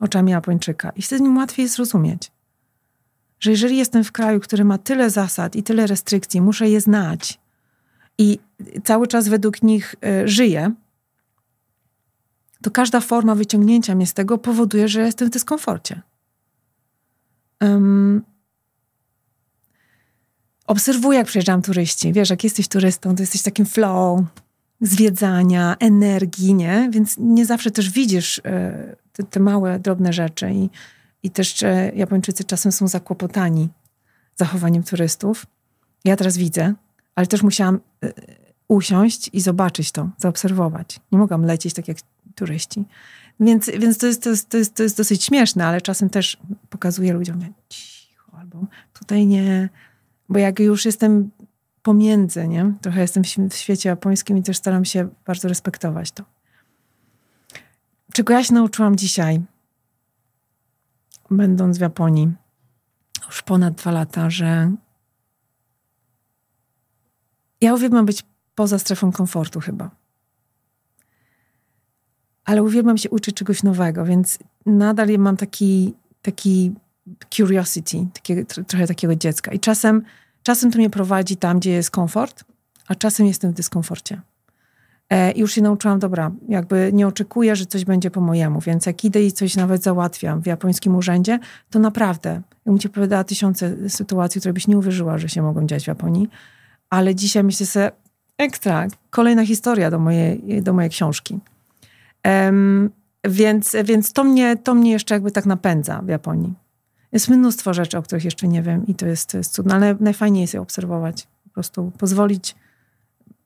oczami Japończyka. I wtedy mi łatwiej jest zrozumieć, że jeżeli jestem w kraju, który ma tyle zasad i tyle restrykcji, muszę je znać i cały czas według nich e, żyję, to każda forma wyciągnięcia mnie z tego powoduje, że jestem w dyskomforcie. Um, obserwuję, jak przyjeżdżają turyści. Wiesz, jak jesteś turystą, to jesteś takim flow zwiedzania, energii, nie? Więc nie zawsze też widzisz e, te, te małe, drobne rzeczy. I, I też e, Japończycy czasem są zakłopotani zachowaniem turystów. Ja teraz widzę, ale też musiałam e, usiąść i zobaczyć to, zaobserwować. Nie mogłam lecieć tak jak turyści. Więc, więc to, jest, to, jest, to, jest, to jest dosyć śmieszne, ale czasem też pokazuję ludziom, cicho, albo tutaj nie, bo jak już jestem pomiędzy, nie? Trochę jestem w świecie japońskim i też staram się bardzo respektować to. Czego ja się nauczyłam dzisiaj, będąc w Japonii już ponad dwa lata, że ja uwielbiam być poza strefą komfortu chyba. Ale uwielbiam się uczyć czegoś nowego, więc nadal mam taki, taki curiosity, takie, trochę takiego dziecka. I czasem Czasem to mnie prowadzi tam, gdzie jest komfort, a czasem jestem w dyskomforcie. E, I już się nauczyłam, dobra, jakby nie oczekuję, że coś będzie po mojemu, więc jak idę i coś nawet załatwiam w japońskim urzędzie, to naprawdę, ja bym ci opowiadała tysiące sytuacji, które byś nie uwierzyła, że się mogą dziać w Japonii, ale dzisiaj myślę sobie, ekstra, kolejna historia do mojej, do mojej książki. więc, więc to, mnie, to mnie jeszcze jakby tak napędza w Japonii. Jest mnóstwo rzeczy, o których jeszcze nie wiem i to jest, to jest cudne, ale najfajniej jest je obserwować. Po prostu pozwolić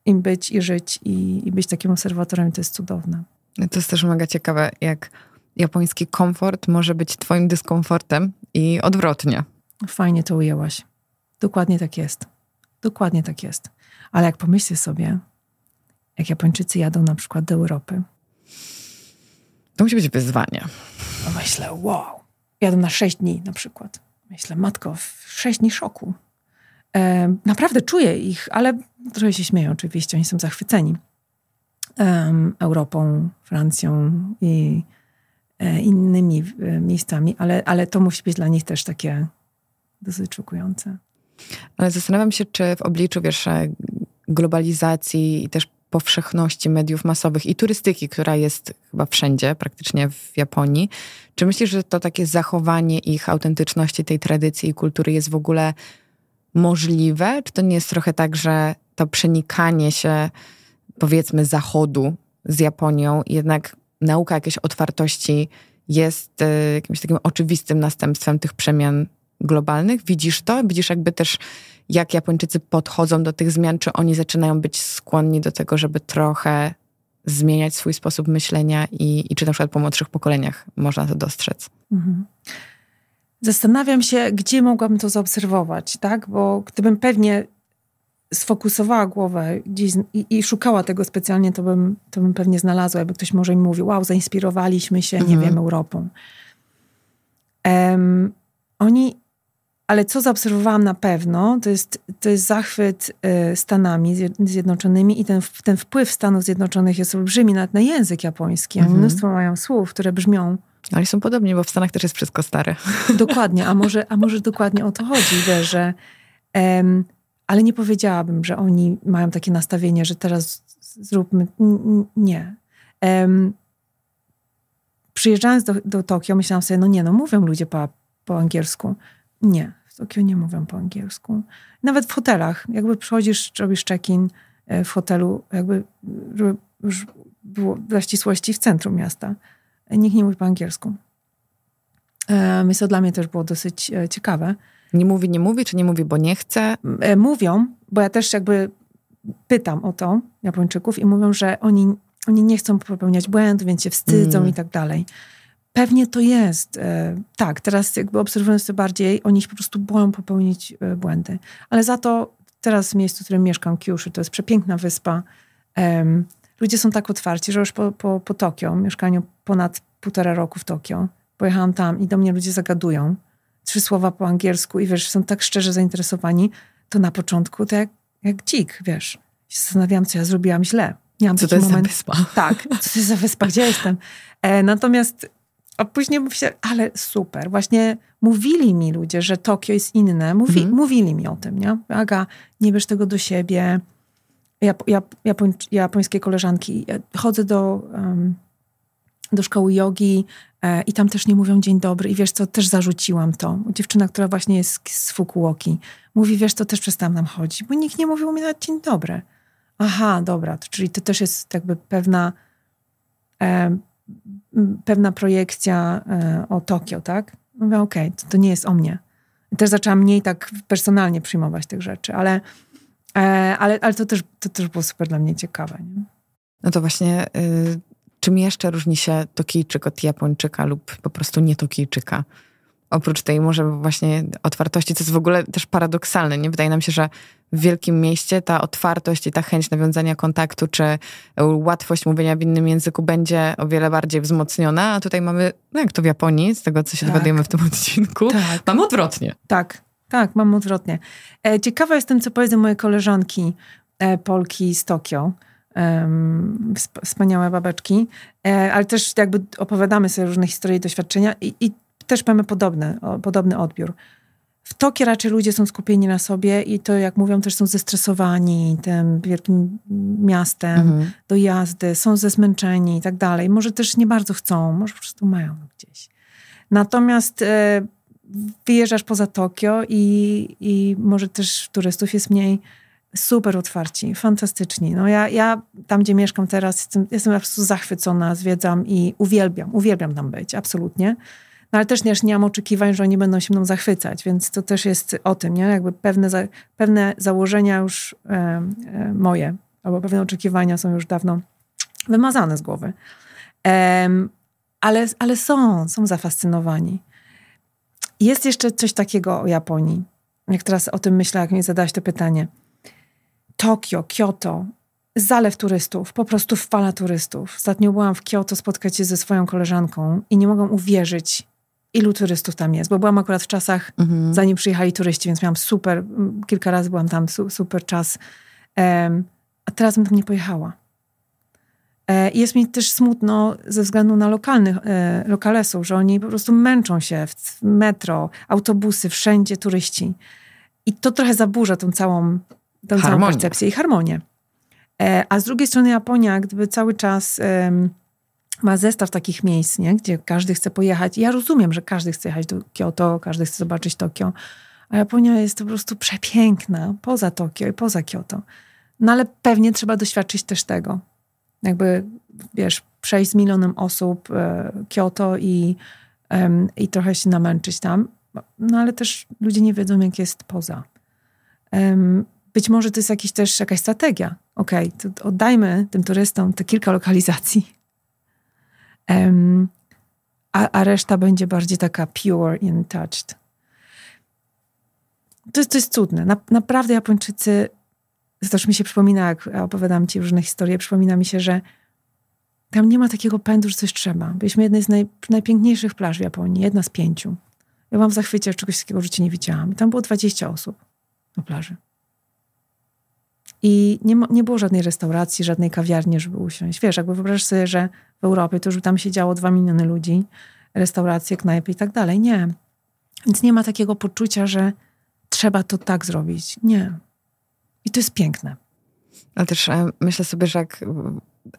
im być i żyć i, i być takim obserwatorem, to jest cudowne. To jest też mega ciekawe, jak japoński komfort może być twoim dyskomfortem i odwrotnie. Fajnie to ujęłaś. Dokładnie tak jest. Dokładnie tak jest. Ale jak pomyślcie sobie, jak Japończycy jadą na przykład do Europy. To musi być wyzwanie. Myślę, wow, Jadą na 6 dni na przykład. Myślę, matko, 6 dni szoku. E, naprawdę czuję ich, ale trochę się śmieją oczywiście, oni są zachwyceni e, Europą, Francją i e, innymi e, miejscami, ale, ale to musi być dla nich też takie dosyć szokujące. Ale zastanawiam się, czy w obliczu, wiesz, globalizacji i też powszechności mediów masowych i turystyki, która jest chyba wszędzie, praktycznie w Japonii. Czy myślisz, że to takie zachowanie ich autentyczności, tej tradycji i kultury jest w ogóle możliwe? Czy to nie jest trochę tak, że to przenikanie się, powiedzmy, zachodu z Japonią, jednak nauka jakiejś otwartości jest e, jakimś takim oczywistym następstwem tych przemian globalnych? Widzisz to? Widzisz jakby też jak Japończycy podchodzą do tych zmian, czy oni zaczynają być skłonni do tego, żeby trochę zmieniać swój sposób myślenia i, i czy na przykład po młodszych pokoleniach można to dostrzec. Mhm. Zastanawiam się, gdzie mogłabym to zaobserwować, tak? Bo gdybym pewnie sfokusowała głowę gdzieś i, i, szukała tego specjalnie, to bym, to bym pewnie znalazła, jakby ktoś może mi mówił, wow, zainspirowaliśmy się, nie mhm. wiem, Europą. Um, oni ale co zaobserwowałam na pewno, to jest, to jest zachwyt y, Stanami Zjednoczonymi i ten, ten wpływ Stanów Zjednoczonych jest olbrzymi nawet na język japoński. Mhm. Mnóstwo mają słów, które brzmią ale są podobnie, bo w Stanach też jest wszystko stare. Dokładnie, a może, a może dokładnie o to chodzi, że. Um, ale nie powiedziałabym, że oni mają takie nastawienie, że teraz zróbmy. Nie. Um, przyjeżdżając do, do Tokio, myślałam sobie, no nie, no mówią ludzie po, po angielsku. Nie, w Tokio nie mówią po angielsku. Nawet w hotelach. Jakby przychodzisz, robisz check-in e, w hotelu, jakby e, już było dla ścisłości w centrum miasta. E, nikt nie mówi po angielsku. Więc to dla mnie też było dosyć ciekawe. Nie mówi, nie mówi, czy nie mówi, bo nie chce? Mówią, bo ja też jakby pytam o to Japończyków i mówią, że oni, oni nie chcą popełniać błędu, więc się wstydzą mm. i tak dalej. Pewnie to jest. E, tak, teraz jakby obserwując to bardziej, oni się po prostu boją popełnić e, błędy. Ale za to teraz w miejscu, w którym mieszkam, Kyushu, to jest przepiękna wyspa. Ludzie są tak otwarci, że już po, po, po Tokio, mieszkaniu ponad półtora roku w Tokio, pojechałam tam i do mnie ludzie zagadują. Trzy słowa po angielsku i wiesz, są tak szczerze zainteresowani, to na początku to jak, jak dzik, wiesz. Się zastanawiałam, co ja zrobiłam źle. Miałam co to jest moment... wyspa? Tak, co to jest za wyspa, gdzie jestem? E, natomiast a później mówi się, ale super, właśnie mówili mi ludzie, że Tokio jest inne. Mówi, mhm. Mówili mi o tym, nie? Aga, nie bierz tego do siebie. ja, ja, japoń, japońskie koleżanki, e, chodzę do, um, do szkoły jogi e, i tam też nie mówią dzień dobry. I wiesz co, też zarzuciłam to. Dziewczyna, która właśnie jest z Fukuoki, mówi, wiesz co, też przestałam nam chodzić, bo nikt nie mówił mi na dzień dobry. Aha, dobra, to, czyli to też jest jakby pewna... E, pewna projekcja e, o Tokio, tak? Mówię, okej, okay, to, to, nie jest o mnie. Też zaczęłam mniej tak personalnie przyjmować tych rzeczy, ale, e, ale, ale to, też, to też było super dla mnie ciekawe. Nie? No to właśnie, y, czym jeszcze różni się Tokijczyk od Japończyka lub po prostu nie Tokijczyka? oprócz tej może właśnie otwartości, co jest w ogóle też paradoksalne. Nie wydaje nam się, że w wielkim mieście ta otwartość i ta chęć nawiązania kontaktu, czy łatwość mówienia w innym języku będzie o wiele bardziej wzmocniona, a tutaj mamy, no jak to w Japonii, z tego co się tak. dowiadujemy w tym odcinku, tak. mamy odwrotnie. Tak, tak, mam odwrotnie. E, ciekawa jestem, co powiedzą moje koleżanki e, Polki z Tokio. Um, wspaniałe babeczki, e, ale też jakby opowiadamy sobie różne historie i doświadczenia i, i, też mamy podobny, o, podobny odbiór. W Tokio raczej ludzie są skupieni na sobie i to, jak mówią, też są zestresowani tym wielkim miastem, mhm. dojazdy, są zezmęczeni i tak dalej. Może też nie bardzo chcą, może po prostu mają gdzieś. Natomiast e, wyjeżdżasz poza Tokio i, i może też turystów jest mniej. Super otwarci, fantastyczni. No ja, ja tam, gdzie mieszkam teraz, jestem, jestem po prostu zachwycona, zwiedzam i uwielbiam, uwielbiam tam być, absolutnie. No ale też nie nie mam oczekiwań, że oni będą się mną zachwycać, więc to też jest o tym, nie? Jakby pewne, za, pewne założenia już e, e, moje, albo pewne oczekiwania są już dawno wymazane z głowy. E, ale, ale są, są zafascynowani. Jest jeszcze coś takiego o Japonii. Jak teraz o tym myślę, jak mi zadałaś to pytanie. Tokio, Kyoto, zalew turystów, po prostu fala turystów. Ostatnio byłam w Kyoto spotkać się ze swoją koleżanką i nie mogą uwierzyć, ilu turystów tam jest, bo byłam akurat w czasach, mhm. zanim przyjechali turyści, więc miałam super, kilka razy byłam tam, super czas. Um, a teraz bym tam nie pojechała. E, jest mi też smutno ze względu na lokalnych, e, lokalesów, że oni po prostu męczą się w metro, autobusy, wszędzie turyści. I to trochę zaburza tą całą, tą całą percepcję i harmonię. E, a z drugiej strony Japonia, gdyby cały czas ma zestaw takich miejsc, nie? gdzie każdy chce pojechać. Ja rozumiem, że każdy chce jechać do Kioto, każdy chce zobaczyć Tokio, a Japonia jest po prostu przepiękna poza Tokio i poza Kioto. No ale pewnie trzeba doświadczyć też tego. Jakby, wiesz, przejść z milionem osób e, Kioto i, e, i trochę się namęczyć tam. No ale też ludzie nie wiedzą, jak jest poza. E, być może to jest jakiś też jakaś strategia. Okej, okay, to oddajmy tym turystom te kilka lokalizacji, Um, a, a, reszta będzie bardziej taka pure and touched. To jest, to jest cudne. Na, naprawdę Japończycy, to też mi się przypomina, jak opowiadam ci różne historie, przypomina mi się, że tam nie ma takiego pędu, że coś trzeba. Byliśmy jednej z naj, najpiękniejszych plaż w Japonii, jedna z pięciu. Ja mam w zachwycie, czegoś takiego w życiu nie widziałam. I tam było 20 osób na plaży. I nie, nie było żadnej restauracji, żadnej kawiarni, żeby usiąść. Wiesz, jakby wyobraź sobie, że w Europie to już by tam siedziało dwa miliony ludzi, restauracje, knajpy i tak dalej. Nie. Więc nie ma takiego poczucia, że trzeba to tak zrobić. Nie. I to jest piękne. Ale też e, myślę sobie, że jak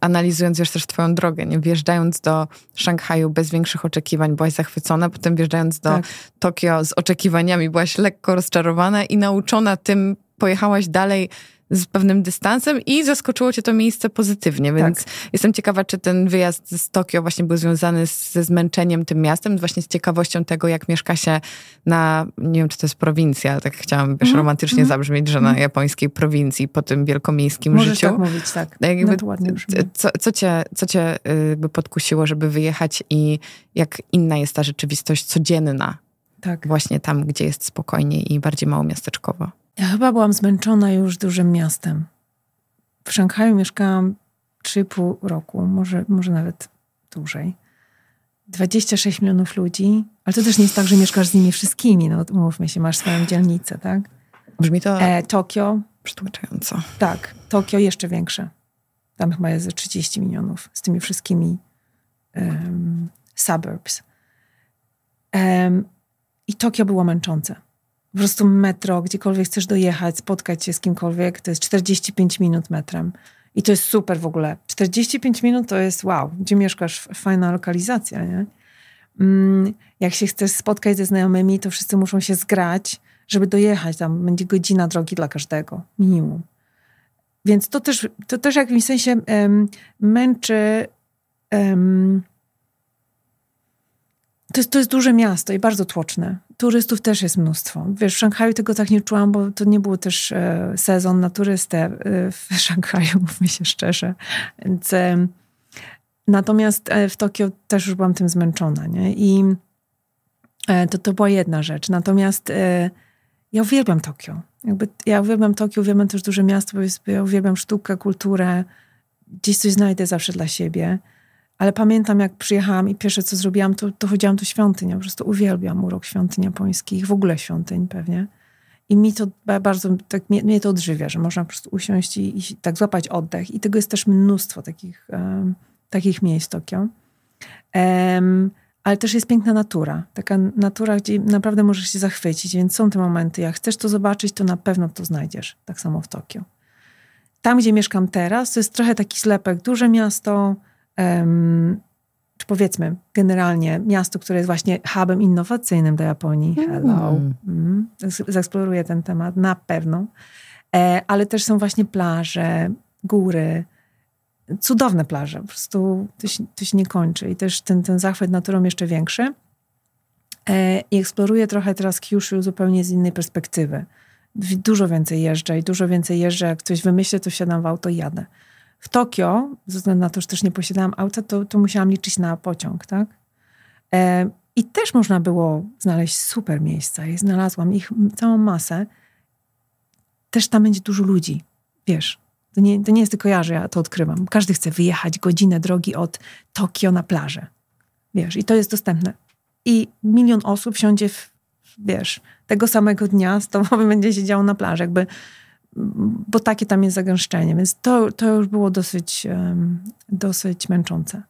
analizując już też twoją drogę, nie wjeżdżając do Szanghaju bez większych oczekiwań byłaś zachwycona, potem wjeżdżając do tak. Tokio z oczekiwaniami byłaś lekko rozczarowana i nauczona tym pojechałaś dalej z pewnym dystansem i zaskoczyło cię to miejsce pozytywnie, tak. więc tak. jestem ciekawa, czy ten wyjazd z Tokio właśnie był związany ze zmęczeniem tym miastem, właśnie z ciekawością tego, jak mieszka się na, nie wiem, czy to jest prowincja, ale tak chciałam wiesz, mm -hmm. romantycznie mm -hmm. zabrzmieć, że na mhm. japońskiej prowincji po tym wielkomiejskim Możesz życiu. tak mówić, tak. No jakby, no ładnie brzmi. co, co cię, co cię jakby y, podkusiło, żeby wyjechać i jak inna jest ta rzeczywistość codzienna tak. właśnie tam, gdzie jest spokojniej i bardziej mało miasteczkowo? Ja chyba byłam zmęczona już dużym miastem. W Szanghaju mieszkałam 3,5 roku, może, może nawet dłużej. 26 milionów ludzi, ale to też nie jest tak, że mieszkasz z nimi wszystkimi, no mówmy się, masz swoją dzielnicę, tak? Brzmi to e, Tokio. Przytłaczająco. Tak, Tokio jeszcze większe. Tam chyba jest 30 milionów z tymi wszystkimi um, suburbs. Um, I Tokio było męczące po prostu metro, gdziekolwiek chcesz dojechać, spotkać się z kimkolwiek, to jest 45 minut metrem. I to jest super w ogóle. 45 minut to jest wow, gdzie mieszkasz, fajna lokalizacja, nie? Mm, jak się chcesz spotkać ze znajomymi, to wszyscy muszą się zgrać, żeby dojechać. Tam będzie godzina drogi dla każdego, minimum. Więc to też, to też w jakimś sensie um, męczy um, to jest, to jest duże miasto i bardzo tłoczne. Turystów też jest mnóstwo. Wiesz, w Szanghaju tego tak nie czułam, bo to nie był też e, sezon na turystę e, w Szanghaju, mówmy się szczerze. Więc, e, natomiast e, w Tokio też już byłam tym zmęczona, nie? I e, to, to była jedna rzecz. Natomiast ja uwielbiam Tokio. Jakby, ja uwielbiam Tokio, uwielbiam też duże miasto, bo jest, ja uwielbiam sztukę, kulturę. Gdzieś coś znajdę zawsze dla siebie. Ale pamiętam, jak przyjechałam i pierwsze, co zrobiłam, to, to chodziłam do świątyni, po prostu uwielbiam urok świątyń japońskich, w ogóle świątyń pewnie. I mi to bardzo, tak, mnie, mnie to odżywia, że można po prostu usiąść i, i, tak złapać oddech. I tego jest też mnóstwo takich, um, takich miejsc w Tokio. Um, ale też jest piękna natura. Taka natura, gdzie naprawdę możesz się zachwycić, więc są te momenty. Jak chcesz to zobaczyć, to na pewno to znajdziesz. Tak samo w Tokio. Tam, gdzie mieszkam teraz, to jest trochę taki slepek. Duże miasto, um, czy powiedzmy generalnie miasto, które jest właśnie hubem innowacyjnym dla Japonii. Mm. Hello. Mm. Mm. Zeksploruję ten temat na pewno. E, ale też są właśnie plaże, góry, cudowne plaże. Po prostu to się, to się nie kończy. I też ten, ten zachwyt naturą jeszcze większy. E, I eksploruję trochę teraz Kyushu zupełnie z innej perspektywy. Dużo więcej jeżdżę i dużo więcej jeżdżę. Jak ktoś wymyśli, to wsiadam w auto i jadę w Tokio, ze względu na to, że też nie posiadałam auta, to, to musiałam liczyć na pociąg, tak? E, I też można było znaleźć super miejsca i znalazłam ich całą masę. Też tam będzie dużo ludzi, wiesz. To nie, to nie jest tylko ja, że ja to odkrywam. Każdy chce wyjechać godzinę drogi od Tokio na plażę. Wiesz, i to jest dostępne. I milion osób siądzie w, wiesz, tego samego dnia z tobą będzie siedziało na plaży. Jakby bo takie tam jest zagęszczenie, więc to, to już było dosyć, dosyć męczące.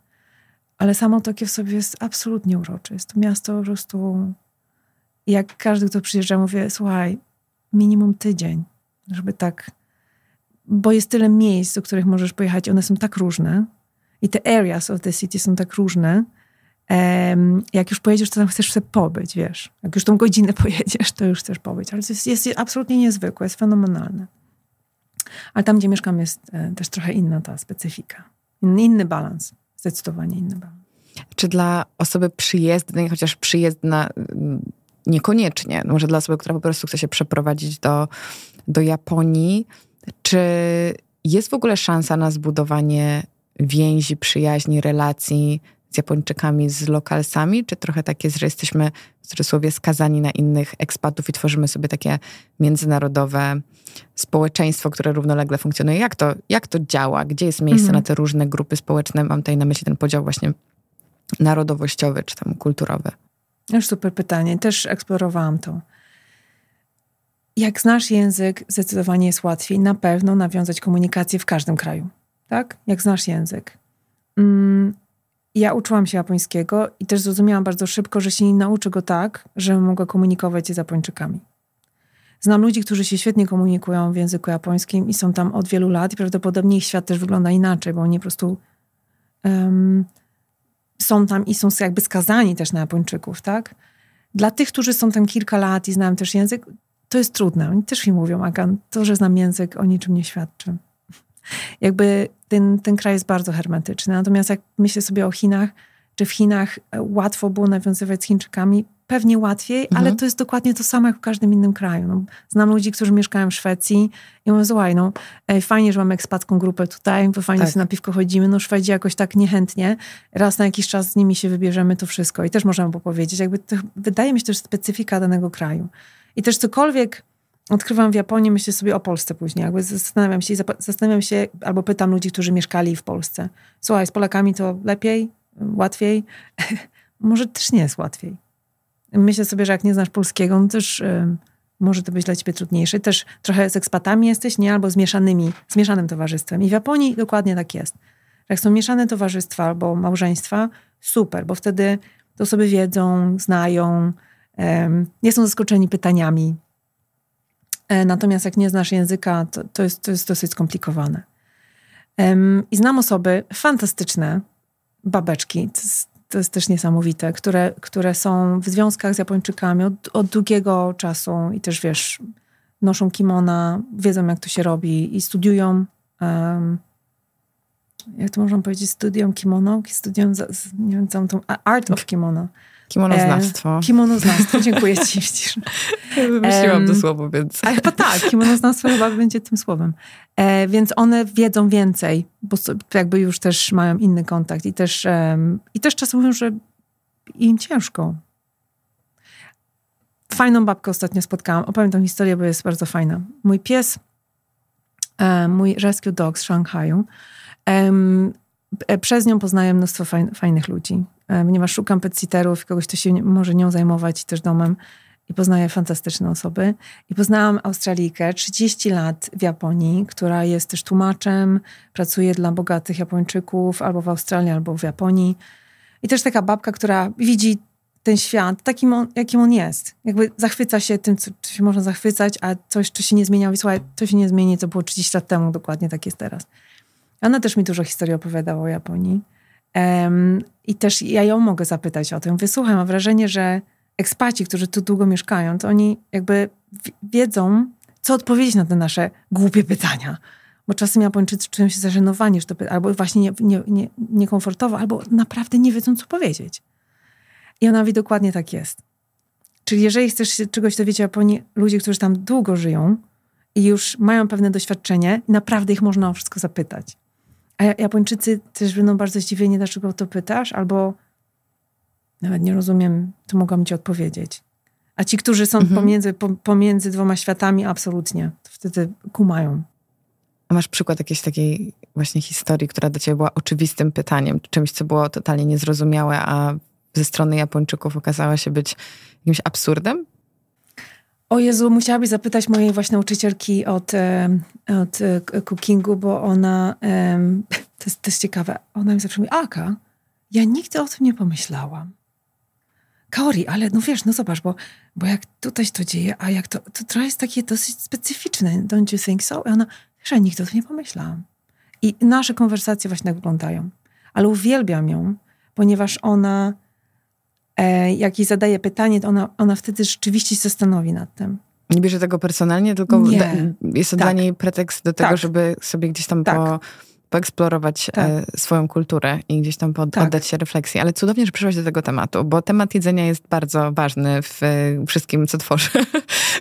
Ale samo Tokio w sobie jest absolutnie urocze. Jest to miasto po prostu, jak każdy, kto przyjeżdża, mówię, słuchaj, minimum tydzień, żeby tak, bo jest tyle miejsc, do których możesz pojechać, one są tak różne i te areas of the city są tak różne, jak już pojedziesz, to tam chcesz sobie pobyć, wiesz. Jak już tą godzinę pojedziesz, to już chcesz pobyć. Ale to jest, jest absolutnie niezwykłe, jest fenomenalne. Ale tam, gdzie mieszkam, jest e, też trochę inna ta specyfika. Inny balans, zdecydowanie inny balans. Czy dla osoby przyjezdnej, chociaż przyjezdna niekoniecznie, no może dla osoby, która po prostu chce się przeprowadzić do, do Japonii, czy jest w ogóle szansa na zbudowanie więzi, przyjaźni, relacji z Japończykami, z lokalsami, czy trochę tak jest, że jesteśmy w cudzysłowie skazani na innych ekspatów i tworzymy sobie takie międzynarodowe społeczeństwo, które równolegle funkcjonuje? Jak to, jak to działa? Gdzie jest miejsce mhm. na te różne grupy społeczne? Mam tutaj na myśli ten podział właśnie narodowościowy czy tam kulturowy. Już no, super pytanie. Też eksplorowałam to. Jak znasz język, zdecydowanie jest łatwiej na pewno nawiązać komunikację w każdym kraju. Tak? Jak znasz język. Mm, ja uczyłam się japońskiego i też zrozumiałam bardzo szybko, że się nie nauczę go tak, żebym mogła komunikować się z Japończykami. Znam ludzi, którzy się świetnie komunikują w języku japońskim i są tam od wielu lat i prawdopodobnie ich świat też wygląda inaczej, bo oni po prostu um, są tam i są jakby skazani też na Japończyków, tak? Dla tych, którzy są tam kilka lat i znają też język, to jest trudne. Oni też mi mówią, Agan, to, że znam język, o niczym nie świadczy. Jakby ten, ten kraj jest bardzo hermetyczny. Natomiast jak myślę sobie o Chinach, czy w Chinach e, łatwo było nawiązywać z Chińczykami, pewnie łatwiej, mhm. ale to jest dokładnie to samo jak w każdym innym kraju. No, znam ludzi, którzy mieszkają w Szwecji i mówią, słuchaj, no ej, fajnie, że mamy ekspatką grupę tutaj, bo fajnie tak. na piwko chodzimy, no Szwedzi jakoś tak niechętnie, raz na jakiś czas z nimi się wybierzemy, to wszystko. I też możemy powiedzieć, jakby to, wydaje mi się, też specyfika danego kraju. I też cokolwiek odkrywam w Japonii, myślę sobie o Polsce później. Jakby zastanawiam się, zastanawiam się albo pytam ludzi, którzy mieszkali w Polsce. Słuchaj, z Polakami to lepiej, łatwiej. może też nie jest łatwiej. Myślę sobie, że jak nie znasz polskiego, no też y, może to być dla ciebie trudniejsze. Też trochę z ekspatami jesteś, nie? Albo z mieszanymi, z mieszanym towarzystwem. I w Japonii dokładnie tak jest. Jak są mieszane towarzystwa albo małżeństwa, super, bo wtedy to osoby wiedzą, znają, nie są zaskoczeni pytaniami, E, natomiast jak nie znasz języka, to, to, jest, to jest dosyć skomplikowane. I znam osoby fantastyczne, babeczki, to jest, to jest, też niesamowite, które, które są w związkach z Japończykami od, od długiego czasu i też wiesz, noszą kimona, wiedzą jak to się robi i studiują. Um, jak to można powiedzieć, studium kimono, studium, nie wiem, tą, tą art of kimono. Kimonoznawstwo. E, kimonoznawstwo, dziękuję ci, Ścisz. Ja wymyśliłam to słowo, więc... A chyba tak, kimonoznawstwo chyba będzie tym słowem. E, więc one wiedzą więcej, bo jakby już też mają inny kontakt i też, um, i też czasem mówią, że im ciężko. Fajną babkę ostatnio spotkałam. Opowiem tą historię, bo jest bardzo fajna. Mój pies, e, mój rescue dog z Szanghaju, e, przez nią poznaję mnóstwo fajn, fajnych ludzi. E, ponieważ szukam petsitterów, kogoś, kto się może nią zajmować i też domem. I poznaję fantastyczne osoby. I poznałam Australijkę, 30 lat w Japonii, która jest też tłumaczem, pracuje dla bogatych Japończyków albo w Australii, albo w Japonii. I też taka babka, która widzi ten świat takim, on, jakim on jest. Jakby zachwyca się tym, co, co się można zachwycać, a coś, co się nie zmienia, mówi, słuchaj, to się nie zmieni, co było 30 lat temu, dokładnie tak jest teraz. Ona też mi dużo historii opowiadała o Japonii. Um, I też ja ją mogę zapytać o to. Wysłucham. mam wrażenie, że ekspaci, którzy tu długo mieszkają, to oni jakby wiedzą, co odpowiedzieć na te nasze głupie pytania. Bo czasem Japończycy czują się zażenowani, że to albo właśnie nie, nie, nie, niekomfortowo, albo naprawdę nie wiedzą, co powiedzieć. I ona mówi, dokładnie tak jest. Czyli jeżeli chcesz się czegoś dowiedzieć o Japonii, ludzie, którzy tam długo żyją i już mają pewne doświadczenie, naprawdę ich można o wszystko zapytać. A Japończycy też będą bardzo zdziwieni, dlaczego to pytasz, albo nawet nie rozumiem, to mogłam ci odpowiedzieć. A ci, którzy są mhm. pomiędzy, po, pomiędzy dwoma światami, absolutnie, to wtedy kumają. A masz przykład jakiejś takiej właśnie historii, która do ciebie była oczywistym pytaniem, czymś, co było totalnie niezrozumiałe, a ze strony Japończyków okazała się być jakimś absurdem? O Jezu, musiałabyś zapytać mojej właśnie nauczycielki od, e, od e, cookingu, bo ona, to jest ciekawe, ona mi zawsze mówi, Aka, ja nigdy o tym nie pomyślałam. Kaori, ale no wiesz, no zobacz, bo, bo jak tutaj to dzieje, a jak to, to trochę jest takie dosyć specyficzne, don't you think so? I ona, wiesz, ja nigdy o tym nie pomyślałam. I nasze konwersacje właśnie tak wyglądają. Ale uwielbiam ją, ponieważ ona E, jak jej zadaje pytanie, to ona, ona wtedy rzeczywiście się zastanowi nad tym. Nie bierze tego personalnie, tylko da, jest to tak. dla niej pretekst do tego, tak. żeby sobie gdzieś tam tak. po poeksplorować e, tak. swoją kulturę i gdzieś tam pod, tak. oddać się refleksji. Ale cudownie, że przyszłaś do tego tematu, bo temat jedzenia jest bardzo ważny w e, wszystkim, co tworzę.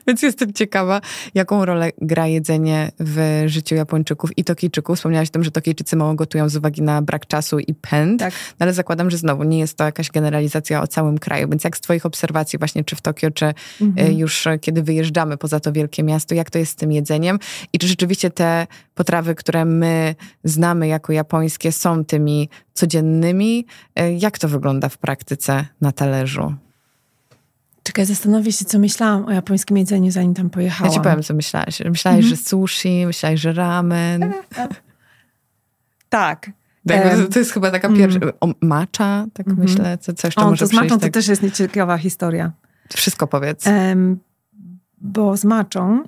Więc jestem ciekawa, jaką rolę gra jedzenie w życiu Japończyków i Tokijczyków. Wspomniałaś o tym, że Tokijczycy mało gotują z uwagi na brak czasu i pęd, tak. no ale zakładam, że znowu nie jest to jakaś generalizacja o całym kraju. Więc jak z twoich obserwacji właśnie, czy w Tokio, czy e, mhm. już kiedy wyjeżdżamy poza to wielkie miasto, jak to jest z tym jedzeniem i czy rzeczywiście te potrawy, które my znamy jako japońskie, są tymi codziennymi. E, jak to wygląda w praktyce na talerzu? Czekaj, zastanowię się, co myślałam o japońskim jedzeniu, zanim tam pojechałam. Ja ci powiem, co myślałaś. Myślałaś, mhm. że sushi, myślałaś, że ramen. tak. Tak, to jest chyba taka pierwsza... Mm. Macza, tak mm -hmm. myślę, co, co jeszcze o, może to z maczą tak... to też jest nieciekawa historia. Wszystko powiedz. Um, bo z maczą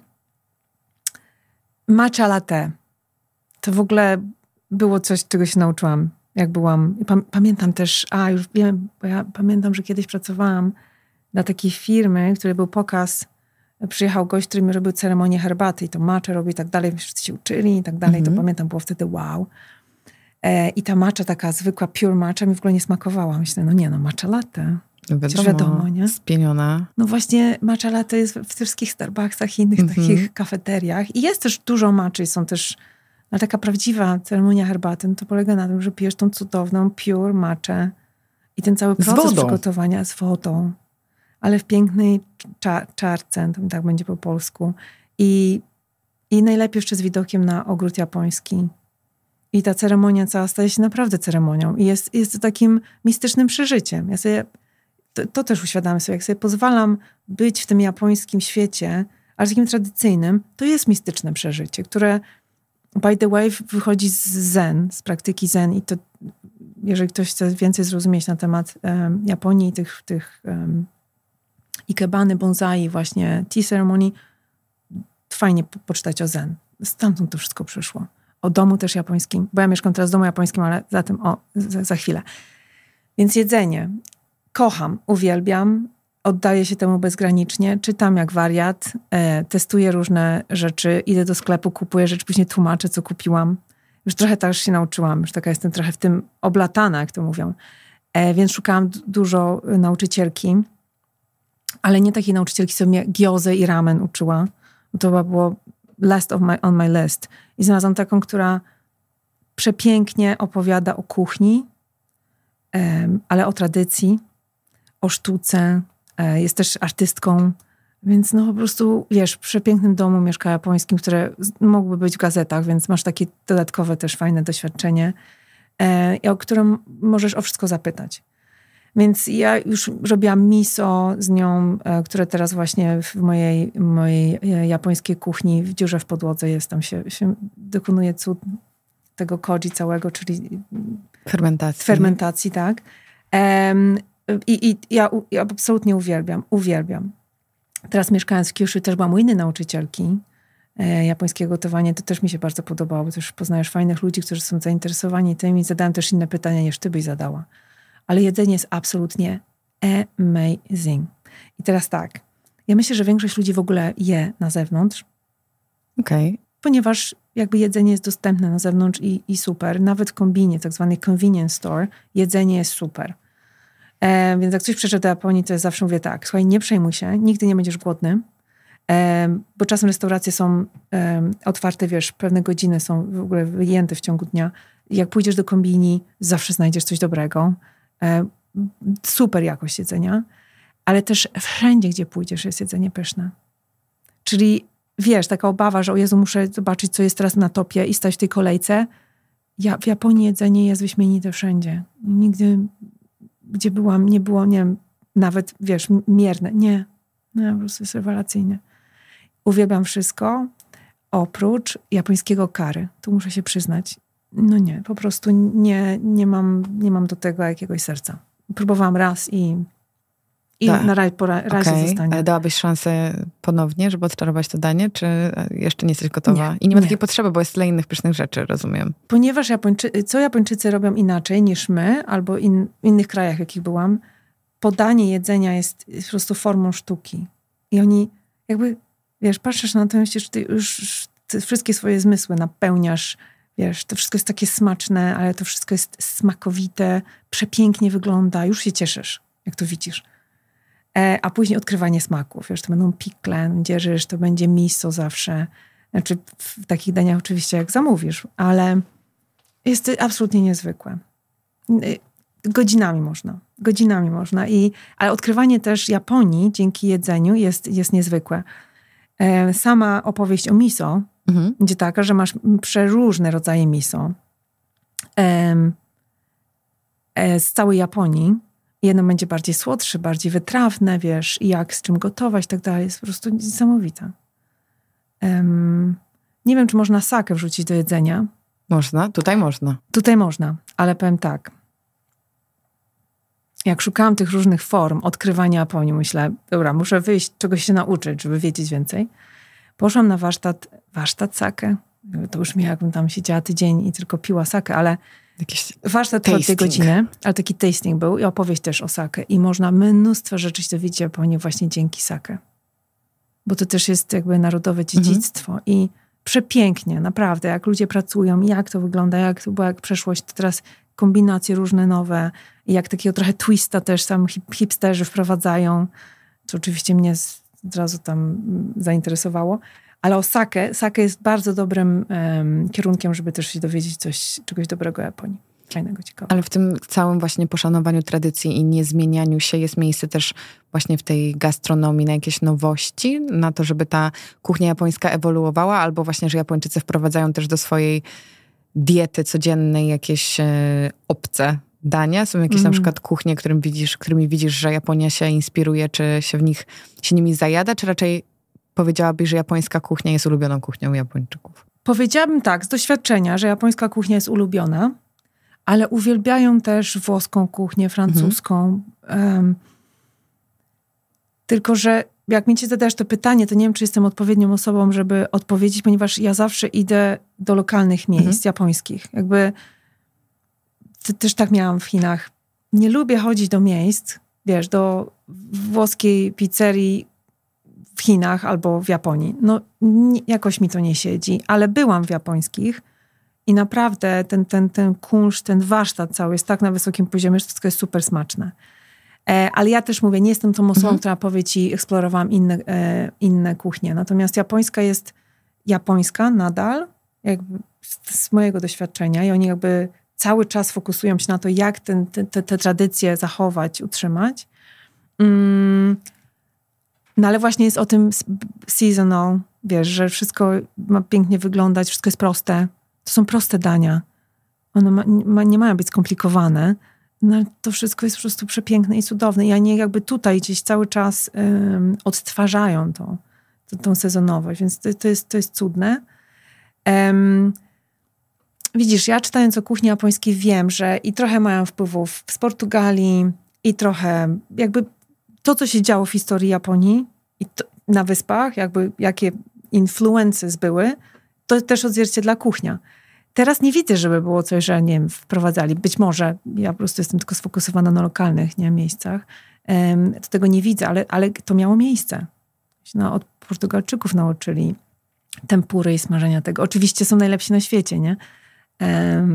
Matcha latte. To w ogóle było coś, czego się nauczyłam, jak byłam. pamiętam też, a już wiem, bo ja pamiętam, że kiedyś pracowałam dla takiej firmy, w której był pokaz. Przyjechał gość, który mi robił ceremonię herbaty i to macze robi i tak dalej. Wszyscy się uczyli i tak dalej. Mhm. To pamiętam, było wtedy wow. E, I ta macza taka zwykła, pure macza mi w ogóle nie smakowała. Myślę, no nie no, macza latte. Wiadomo, wiadomo, nie? Spieniona. No właśnie matcha latte jest w wszystkich Starbucksach i innych mm -hmm. takich kafeteriach. I jest też dużo maczy i są też... Ale no taka prawdziwa ceremonia herbaty, no to polega na tym, że pijesz tą cudowną pure matchę i ten cały proces przygotowania z wodą. Ale w pięknej czar czarce, tak będzie po polsku. I, I najlepiej jeszcze z widokiem na ogród japoński. I ta ceremonia cała staje się naprawdę ceremonią. I jest, jest takim mistycznym przeżyciem. Ja sobie to, to też uświadamiam sobie, jak sobie pozwalam być w tym japońskim świecie, ale takim tradycyjnym, to jest mistyczne przeżycie, które by the way wychodzi z zen, z praktyki zen i to jeżeli ktoś chce więcej zrozumieć na temat um, Japonii, tych, tych um, ikebany, bonsai, właśnie tea ceremony, fajnie po, poczytać o zen. Stamtąd to wszystko przyszło. O domu też japońskim, bo ja mieszkam teraz w domu japońskim, ale za tym o, za, za chwilę. Więc jedzenie kocham, uwielbiam, oddaję się temu bezgranicznie, czytam jak wariat, e, testuję różne rzeczy, idę do sklepu, kupuję rzeczy, później tłumaczę, co kupiłam. Już trochę też tak, się nauczyłam, już taka jestem trochę w tym oblatana, jak to mówią. E, więc szukałam dużo y, nauczycielki, ale nie takiej nauczycielki, co mnie giozę i ramen uczyła. To chyba było last of my, on my list. I znalazłam taką, która przepięknie opowiada o kuchni, ale o tradycji, o sztuce, e, jest też artystką, więc no po prostu, wiesz, w przepięknym domu mieszka japońskim, które mogły być w gazetach, więc masz takie dodatkowe też fajne doświadczenie, e, o którym możesz o wszystko zapytać. Więc ja już robiłam miso z nią, e, które teraz właśnie w mojej, mojej japońskiej kuchni w dziurze w podłodze jest. Tam się, się dokonuje cud tego koji całego, czyli fermentacji. Fermentacji, tak. I, i ja, ja absolutnie uwielbiam, uwielbiam. Teraz mieszkając w Kyushu też mam u innej nauczycielki e, japońskiego gotowania, to też mi się bardzo podobało. Też poznajesz fajnych ludzi, którzy są zainteresowani tym i też inne pytania niż ty byś zadała. Ale jedzenie jest absolutnie amazing. I teraz tak, ja myślę, że większość ludzi w ogóle je na zewnątrz. Okej. Okay. Ponieważ jakby jedzenie jest dostępne na zewnątrz i, i super. Nawet w kombinie, tak zwanej convenience store, jedzenie jest super. E, więc jak coś przeczytam do Japonii, to ja zawsze mówię tak, słuchaj, nie przejmuj się, nigdy nie będziesz głodny, e, bo czasem restauracje są e, otwarte, wiesz, pewne godziny są w ogóle wyjęte w ciągu dnia. Jak pójdziesz do kombini, zawsze znajdziesz coś dobrego. E, super jakość jedzenia, ale też wszędzie, gdzie pójdziesz, jest jedzenie pyszne. Czyli wiesz, taka obawa, że o Jezu, muszę zobaczyć, co jest teraz na topie i stać w tej kolejce. Ja, w Japonii jedzenie jest wyśmienite wszędzie. Nigdy gdzie byłam, nie było, nie wiem, nawet, wiesz, mierne. Nie, po prostu jest rewelacyjnie. Uwielbiam wszystko, oprócz japońskiego kary. Tu muszę się przyznać. No nie, po prostu nie, nie, mam, nie mam do tego jakiegoś serca. Próbowałam raz i i da. Tak. na po ra, razie okay. zostanie. Ale dałabyś szansę ponownie, żeby odczarować to danie, czy jeszcze nie jesteś gotowa? Nie, I nie ma nie. takiej potrzeby, bo jest tyle innych pysznych rzeczy, rozumiem. Ponieważ Japończy co Japończycy robią inaczej niż my, albo in, w innych krajach, w jakich byłam, podanie jedzenia jest po prostu formą sztuki. I oni jakby, wiesz, patrzysz na to myślisz, ty już ty wszystkie swoje zmysły napełniasz, wiesz, to wszystko jest takie smaczne, ale to wszystko jest smakowite, przepięknie wygląda, już się cieszysz, jak to widzisz. E, a później odkrywanie smaków. Już to będą pikle, dzierżysz, to będzie miso zawsze. Znaczy w takich daniach oczywiście jak zamówisz, ale jest to absolutnie niezwykłe. Y, godzinami można. Godzinami można. I, ale odkrywanie też Japonii dzięki jedzeniu jest, jest niezwykłe. E, sama opowieść o miso mhm. będzie taka, że masz przeróżne rodzaje miso e, z całej Japonii jedno będzie bardziej słodsze, bardziej wytrawne, wiesz, jak z czym gotować i tak dalej. Jest po prostu niesamowita. Um, nie wiem, czy można sakę wrzucić do jedzenia. Można, tutaj można. Tutaj można, ale powiem tak. Jak szukałam tych różnych form odkrywania Japonii, myślę, dobra, muszę wyjść, czegoś się nauczyć, żeby wiedzieć więcej. Poszłam na warsztat, warsztat sake. To już mi jakbym tam siedziała tydzień i tylko piła sakę, ale Jakiś Ważne trwa dwie godziny, ale taki tasting był i opowieść też o sake. I można mnóstwo rzeczy dowiedzieć o niej właśnie dzięki sake. Bo to też jest jakby narodowe mhm. dziedzictwo mhm. i przepięknie, naprawdę, jak ludzie pracują, jak to wygląda, jak to była jak przeszłość, to teraz kombinacje różne nowe i jak takiego trochę twista też sam hip hipsterzy wprowadzają, co oczywiście mnie od razu tam mm, zainteresowało. Ale o sake, sake jest bardzo dobrym um, kierunkiem, żeby też się dowiedzieć coś, czegoś dobrego o Japonii. Fajnego, ciekawego. Ale w tym całym właśnie poszanowaniu tradycji i niezmienianiu się jest miejsce też właśnie w tej gastronomii na jakieś nowości, na to, żeby ta kuchnia japońska ewoluowała, albo właśnie, że Japończycy wprowadzają też do swojej diety codziennej jakieś e, obce dania? Są jakieś mm. na mhm. przykład kuchnie, którym widzisz, którymi widzisz, że Japonia się inspiruje, czy się w nich się nimi zajada, czy raczej powiedziałabyś, że japońska kuchnia jest ulubioną kuchnią Japończyków? Powiedziałabym tak, z doświadczenia, że japońska kuchnia jest ulubiona, ale uwielbiają też włoską kuchnię, francuską. Mhm. Um, tylko, że jak mi ci zadajesz to pytanie, to nie wiem, czy jestem odpowiednią osobą, żeby odpowiedzieć, ponieważ ja zawsze idę do lokalnych miejsc mhm. japońskich. Jakby też tak miałam w Chinach. Nie lubię chodzić do miejsc, wiesz, do włoskiej pizzerii, w Chinach albo w Japonii. No jakoś mi to nie siedzi, ale byłam w japońskich i naprawdę ten, ten, ten kunszt, ten warsztat cały jest tak na wysokim poziomie, że wszystko jest super smaczne. E, ale ja też mówię, nie jestem tą osobą, mhm. która powie ci, eksplorowałam inne, e, inne kuchnie. Natomiast japońska jest japońska nadal, jakby z, z mojego doświadczenia i oni jakby cały czas fokusują się na to, jak ten, te, te, te tradycje zachować, utrzymać. Mm, no ale właśnie jest o tym seasonal, wiesz, że wszystko ma pięknie wyglądać, wszystko jest proste. To są proste dania. One ma, ma, nie mają być skomplikowane. No, to wszystko jest po prostu przepiękne i cudowne. ja nie jakby tutaj gdzieś cały czas um, odtwarzają to, to, tą sezonowość, więc to, to, jest, to jest cudne. Um, widzisz, ja czytając o kuchni japońskiej wiem, że i trochę mają wpływów z Portugalii, i trochę jakby to, co się działo w historii Japonii i to, na wyspach, jakby jakie influences były, to też odzwierciedla kuchnia. Teraz nie widzę, żeby było coś, że nie wiem, wprowadzali. Być może ja po prostu jestem tylko sfokusowana na lokalnych nie, miejscach. Um, to tego nie widzę, ale, ale to miało miejsce. No, od Portugalczyków nauczyli tempury i smażenia tego. Oczywiście są najlepsi na świecie, nie?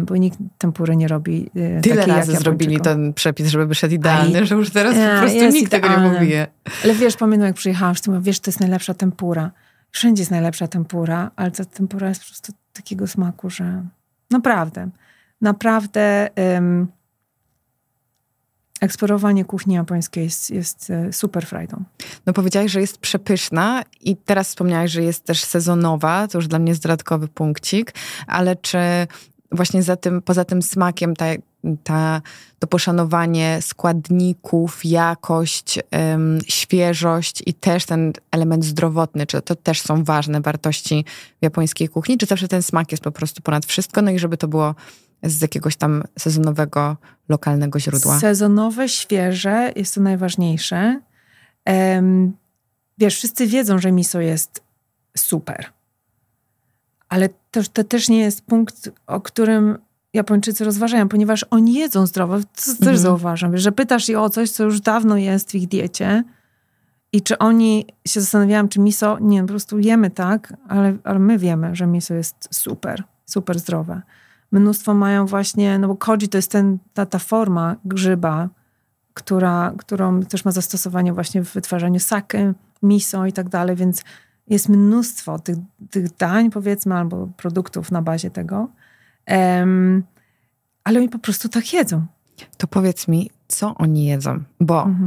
bo nikt tempury nie robi. Y, Tyle razy zrobili ten przepis, żeby wyszedł idealny, że już teraz po prostu nikt idealny. tego nie mówi. Ale wiesz, pamiętam jak przyjechałaś, to mówię, wiesz, to jest najlepsza tempura. Wszędzie jest najlepsza tempura, ale ta tempura jest po prostu takiego smaku, że naprawdę, naprawdę um, eksplorowanie kuchni japońskiej jest, jest e, super frajdą. No powiedziałaś, że jest przepyszna i teraz wspomniałaś, że jest też sezonowa, to już dla mnie zdradkowy punkcik, ale czy właśnie za tym, poza tym smakiem, ta, ta, to poszanowanie składników, jakość, ym, świeżość i też ten element zdrowotny, czy to też są ważne wartości w japońskiej kuchni, czy zawsze ten smak jest po prostu ponad wszystko, no i żeby to było z jakiegoś tam sezonowego, lokalnego źródła? Sezonowe, świeże jest to najważniejsze. wiesz, wszyscy wiedzą, że miso jest super ale to, to też nie jest punkt, o którym Japończycy rozważają, ponieważ oni jedzą zdrowo. To też mhm. zauważam, że pytasz ich o coś, co już dawno jest w ich diecie. I czy oni się zastanawiają, czy miso, nie, po prostu jemy tak, ale, ale my wiemy, że miso jest super, super zdrowe. Mnóstwo mają właśnie, no bo koji to jest ten, ta, ta forma grzyba, która, którą też ma zastosowanie właśnie w wytwarzaniu saky, miso i tak dalej, więc jest mnóstwo tych, tych dań, powiedzmy, albo produktów na bazie tego, um, ale oni po prostu tak jedzą. To powiedz mi, co oni jedzą? Bo mhm,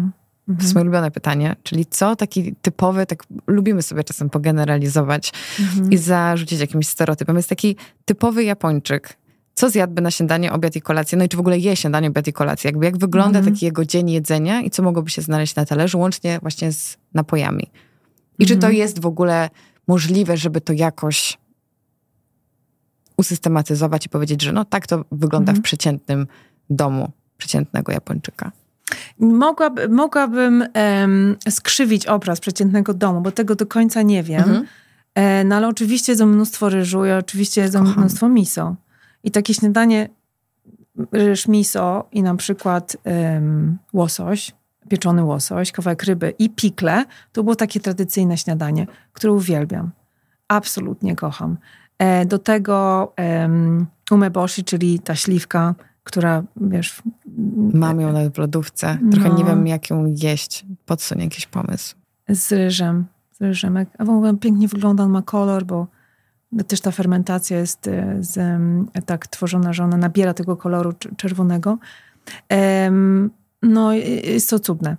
mhm. To jest moje ulubione pytanie, czyli co taki typowy, tak lubimy sobie czasem pogeneralizować mhm. i zarzucić jakimś stereotypem. Jest taki typowy Japończyk. Co zjadłby na śniadanie, obiad i kolację? No i czy w ogóle je śniadanie, obiad i kolację? Jakby jak wygląda taki jego dzień jedzenia i co mogłoby się znaleźć na talerzu, łącznie właśnie z napojami? I czy to mhm. jest w ogóle możliwe, żeby to jakoś usystematyzować i powiedzieć, że no tak to wygląda mhm. w przeciętnym domu przeciętnego Japończyka? Mogłab, mogłabym em, skrzywić obraz przeciętnego domu, bo tego do końca nie wiem. Mhm. E, no ale oczywiście jest mnóstwo ryżu i oczywiście jest mnóstwo miso. I takie śniadanie ryż miso i na przykład em, łosoś pieczony łosoś, kawałek ryby i pikle, to było takie tradycyjne śniadanie, które uwielbiam. Absolutnie kocham. E, do tego um, umeboshi, czyli ta śliwka, która, wiesz... Mam ją na lodówce. Trochę no. nie wiem, jak ją jeść. Podsuń jakiś pomysł. Z ryżem. Z ryżem. A w ogóle pięknie wygląda, on ma kolor, bo też ta fermentacja jest e, z, tak tworzona, że ona nabiera tego koloru czerwonego. Um, no, jest to cudne.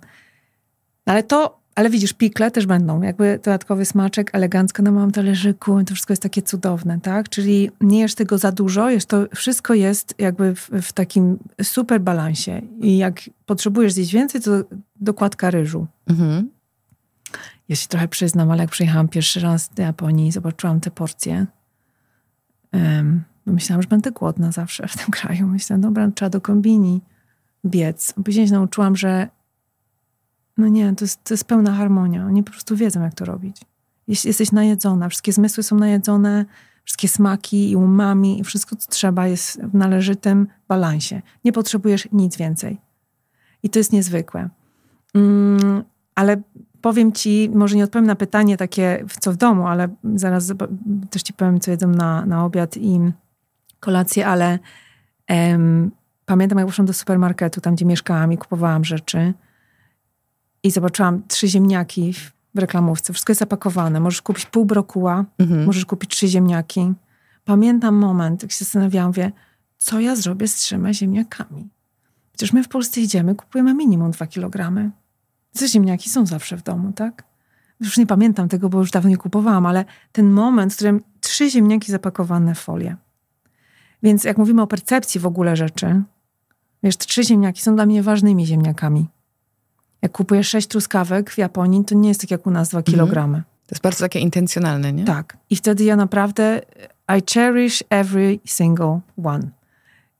No, ale to, ale widzisz, pikle też będą, jakby dodatkowy smaczek, elegancko na no, małym talerzyku, to wszystko jest takie cudowne, tak? Czyli nie jesz tego za dużo, jesz to, wszystko jest jakby w, w takim super balansie. I jak potrzebujesz zjeść więcej, to dokładka ryżu. Mhm. Ja się trochę przyznam, ale jak przyjechałam pierwszy raz do Japonii, zobaczyłam te porcje, um, myślałam, że będę głodna zawsze w tym kraju. Myślałam, dobra, trzeba do kombini biec. Później się nauczyłam, że no nie, to jest, to jest pełna harmonia. Oni po prostu wiedzą, jak to robić. Jeśli jesteś najedzona, wszystkie zmysły są najedzone, wszystkie smaki i umami, i wszystko, co trzeba, jest w należytym balansie. Nie potrzebujesz nic więcej. I to jest niezwykłe. Mm, ale powiem ci, może nie odpowiem na pytanie takie, co w domu, ale zaraz też ci powiem, co jedzą na, na obiad i kolację, ale em, pamiętam, jak poszłam do supermarketu, tam gdzie mieszkałam i kupowałam rzeczy i zobaczyłam trzy ziemniaki w reklamówce. Wszystko jest zapakowane. Możesz kupić pół brokuła, mhm. możesz kupić trzy ziemniaki. Pamiętam moment, jak się zastanawiałam, wie, co ja zrobię z trzema ziemniakami? Przecież my w Polsce idziemy, kupujemy minimum dwa kilogramy. Te ziemniaki są zawsze w domu, tak? Już nie pamiętam tego, bo już dawno nie kupowałam, ale ten moment, w którym trzy ziemniaki zapakowane w folię. Więc jak mówimy o percepcji w ogóle rzeczy, Wiesz, trzy ziemniaki są dla mnie ważnymi ziemniakami. Jak kupuję sześć truskawek w Japonii, to nie jest tak jak u nas dwa mhm. kilogramy. To jest bardzo takie intencjonalne, nie? Tak. I wtedy ja naprawdę I cherish every single one.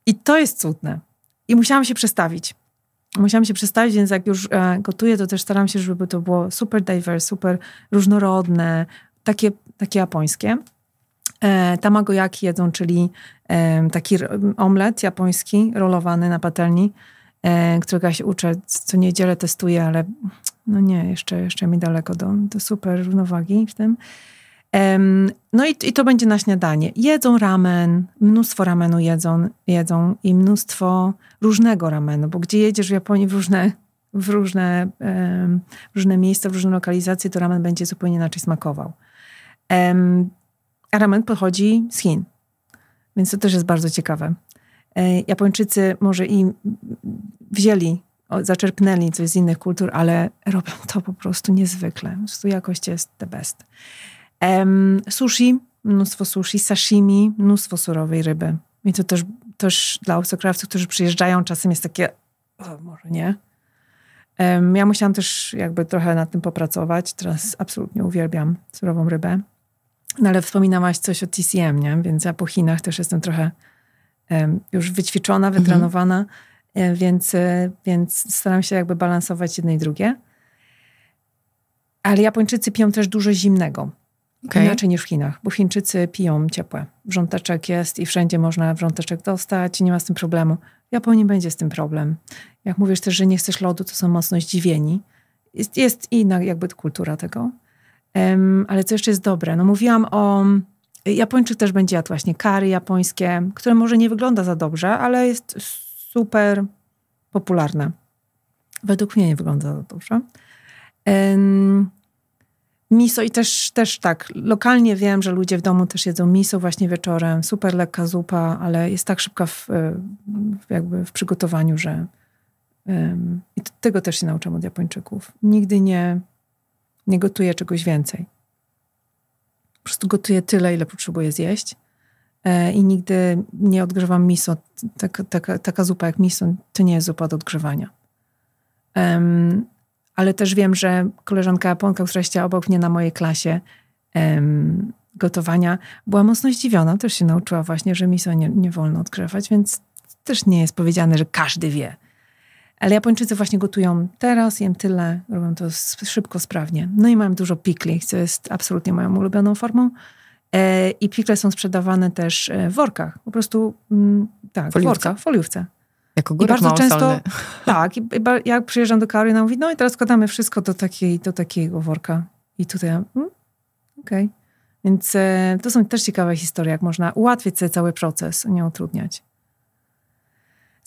I to jest cudne. I musiałam się przestawić. Musiałam się przestawić, więc jak już e, gotuję, to też staram się, żeby to było super diverse, super różnorodne, takie, takie japońskie. E, jaki jedzą, czyli taki omlet japoński, rolowany na patelni, e, którego ja się uczę, co niedzielę testuję, ale no nie, jeszcze, jeszcze mi daleko do, do super równowagi w tym. No i, i to będzie na śniadanie. Jedzą ramen, mnóstwo ramenu jedzą, jedzą i mnóstwo różnego ramenu, bo gdzie jedziesz w Japonii w różne, w różne, w różne miejsca, w różne lokalizacje, to ramen będzie zupełnie inaczej smakował a ramen pochodzi z Chin. Więc to też jest bardzo ciekawe. E, Japończycy może i wzięli, zaczerpnęli coś z innych kultur, ale robią to po prostu niezwykle. prostu jakość jest the best. Um, sushi, mnóstwo sushi, sashimi, mnóstwo surowej ryby. I to też, też dla obcokrajowców, którzy przyjeżdżają, czasem jest takie, o, może nie. Um, ja musiałam też jakby trochę nad tym popracować. Teraz absolutnie uwielbiam surową rybę. No ale wspominałaś coś o TCM, nie? więc ja po Chinach też jestem trochę um, już wyćwiczona, mhm. wytrenowana, mhm. więc, e, więc staram się jakby balansować jedno i drugie. Ale Japończycy piją też dużo zimnego. Okay. Inaczej niż w Chinach, bo Chińczycy piją ciepłe. Wrząteczek jest i wszędzie można wrząteczek dostać, nie ma z tym problemu. W Japonii będzie z tym problem. Jak mówisz też, że nie chcesz lodu, to są mocno zdziwieni. Jest, jest inna jakby kultura tego ale co jeszcze jest dobre? No mówiłam o... Japończyk też będzie jadł właśnie kary japońskie, które może nie wygląda za dobrze, ale jest super popularne. Według mnie nie wygląda za dobrze. Miso i też, też tak, lokalnie wiem, że ludzie w domu też jedzą miso właśnie wieczorem. Super lekka zupa, ale jest tak szybka w, e, jakby w przygotowaniu, że i tego też się nauczam od Japończyków. Nigdy nie nie gotuję czegoś więcej. Po prostu gotuję tyle, ile potrzebuję zjeść e, i nigdy nie odgrzewam miso. Taka, taka, taka zupa jak miso to nie jest zupa do odgrzewania. Um, ale też wiem, że koleżanka Japonka, która siedziała obok mnie na mojej klasie um, gotowania, była mocno zdziwiona. Też się nauczyła właśnie, że miso nie, nie wolno odgrzewać, więc też nie jest powiedziane, że każdy wie. Ale Japończycy właśnie gotują teraz, jem tyle, robią to szybko, sprawnie. No i mam dużo pikli, co jest absolutnie moją ulubioną formą. E, I pikle są sprzedawane też e, w workach. Po prostu, mm, tak, w workach, w foliówce. Jako I bardzo często, tak, i, i, jak przyjeżdżam do Karola, ona mówi, no i teraz składamy wszystko do, takiej, do takiego worka. I tutaj, mm, okej. Okay. Więc e, to są też ciekawe historie, jak można ułatwić sobie cały proces, nie utrudniać.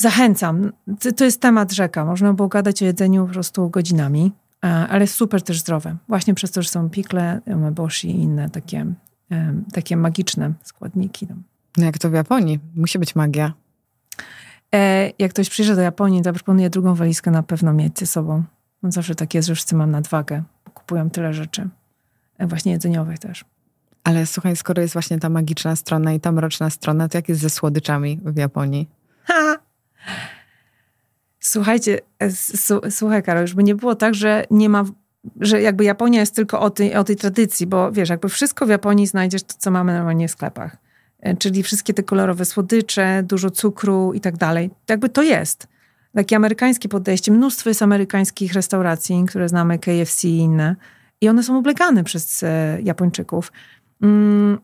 Zachęcam. To jest temat rzeka. Można było gadać o jedzeniu po prostu godzinami, e, ale super też zdrowe. Właśnie przez to, że są pikle, umeboshi i inne takie, e, takie magiczne składniki. No. no jak to w Japonii. Musi być magia. E, jak ktoś przyjrze do Japonii, to drugą walizkę na pewno mieć ze sobą. No zawsze tak jest, że wszyscy mam nadwagę. Kupują tyle rzeczy. Właśnie jedzeniowych też. Ale słuchaj, skoro jest właśnie ta magiczna strona i ta mroczna strona, to jak jest ze słodyczami w Japonii? Ha! Słuchajcie, słuchaj Karol, żeby nie było tak, że nie ma, że jakby Japonia jest tylko o tej, o tej tradycji, bo wiesz, jakby wszystko w Japonii znajdziesz to, co mamy normalnie w sklepach. E, czyli wszystkie te kolorowe słodycze, dużo cukru i tak dalej. Jakby to jest. Takie amerykańskie podejście. Mnóstwo jest amerykańskich restauracji, które znamy, KFC i inne. I one są oblegane przez e, Japończyków. Mm,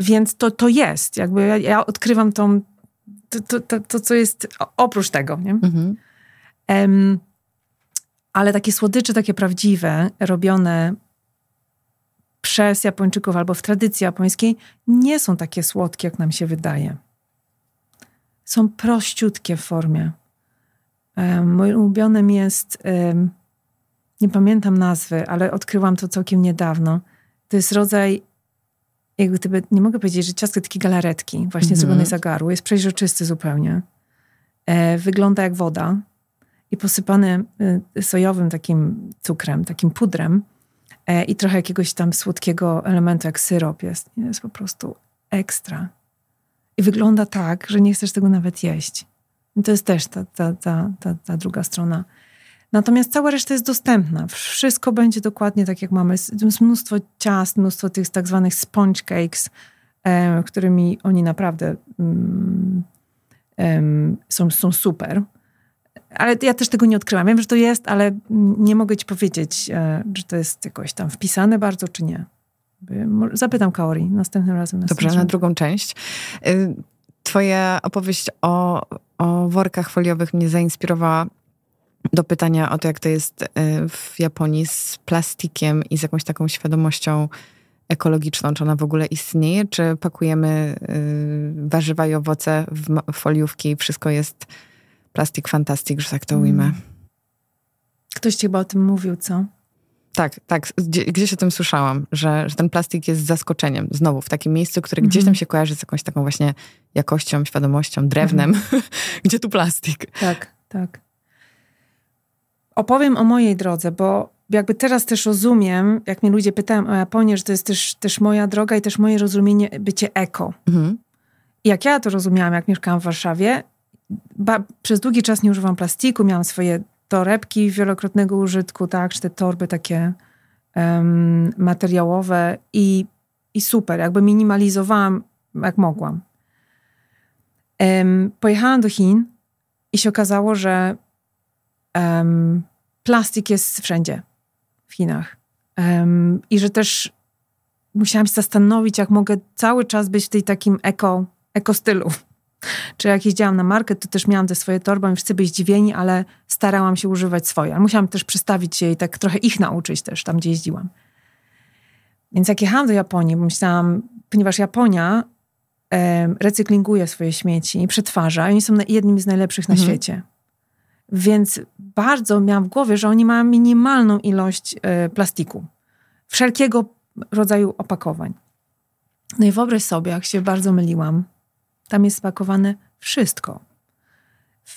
więc to, to jest. Jakby ja, ja odkrywam tą to, to, to, to co jest oprócz tego, nie? Mhm. Um, ale takie słodycze, takie prawdziwe, robione przez Japończyków albo w tradycji japońskiej, nie są takie słodkie, jak nam się wydaje. Są prościutkie w formie. Um, moim ulubionym jest, um, nie pamiętam nazwy, ale odkryłam to całkiem niedawno. To jest rodzaj jak gdyby, nie mogę powiedzieć, że ciastka takie galaretki, właśnie mm -hmm. zrobione z agaru, jest przeźroczysty zupełnie. E, wygląda jak woda i posypany e, sojowym takim cukrem, takim pudrem e, i trochę jakiegoś tam słodkiego elementu, jak syrop jest. Jest po prostu ekstra. I wygląda tak, że nie chcesz tego nawet jeść. I to jest też ta, ta, ta, ta, ta druga strona Natomiast cała reszta jest dostępna. Wszystko będzie dokładnie tak, jak mamy. Jest mnóstwo ciast, mnóstwo tych tak zwanych sponge cakes, e, którymi oni naprawdę um, um, są, są super. Ale ja też tego nie odkryłam. Wiem, że to jest, ale nie mogę ci powiedzieć, czy e, to jest jakoś tam wpisane bardzo, czy nie. Zapytam Kaori następnym razem. Dobrze, na drugą część. Y, twoja opowieść o, o workach foliowych mnie zainspirowała do pytania o to, jak to jest e, w Japonii z plastikiem i z jakąś taką świadomością ekologiczną. Czy ona w ogóle istnieje? Czy pakujemy e, warzywa i owoce w foliówki i wszystko jest plastik fantastik, że tak to ujmę? Mm. Ktoś ci chyba o tym mówił, co? Tak, tak. Gdzie, gdzieś o tym słyszałam, że, że ten plastik jest zaskoczeniem. Znowu, w takim miejscu, które gdzieś tam mhm. się kojarzy z jakąś taką właśnie jakością, świadomością, drewnem. Mhm. Gdzie tu plastik? Tak, tak opowiem o mojej drodze, bo jakby teraz też rozumiem, jak mnie ludzie pytają o Japonię, że to jest też, też moja droga i też moje rozumienie bycie eko. Mhm. I jak ja to rozumiałam, jak mieszkałam w Warszawie, ba, przez długi czas nie używam plastiku, miałam swoje torebki wielokrotnego użytku, tak, czy te torby takie um, materiałowe i, i super, jakby minimalizowałam jak mogłam. Um, pojechałam do Chin i się okazało, że um, plastik jest wszędzie w Chinach. Um, I że też musiałam się zastanowić, jak mogę cały czas być w tej takim eko, ekostylu. Czy jak jeździłam na market, to też miałam te swoje torby, wszyscy byli zdziwieni, ale starałam się używać swoje. Ale musiałam też przestawić się i tak trochę ich nauczyć też tam, gdzie jeździłam. Więc jak jechałam do Japonii, myślałam, ponieważ Japonia e, recyklinguje swoje śmieci, przetwarza, i oni są jednym z najlepszych na mhm. świecie więc bardzo miałam w głowie, że oni mają minimalną ilość e, plastiku, wszelkiego rodzaju opakowań. No i wyobraź sobie, jak się bardzo myliłam. Tam jest spakowane wszystko.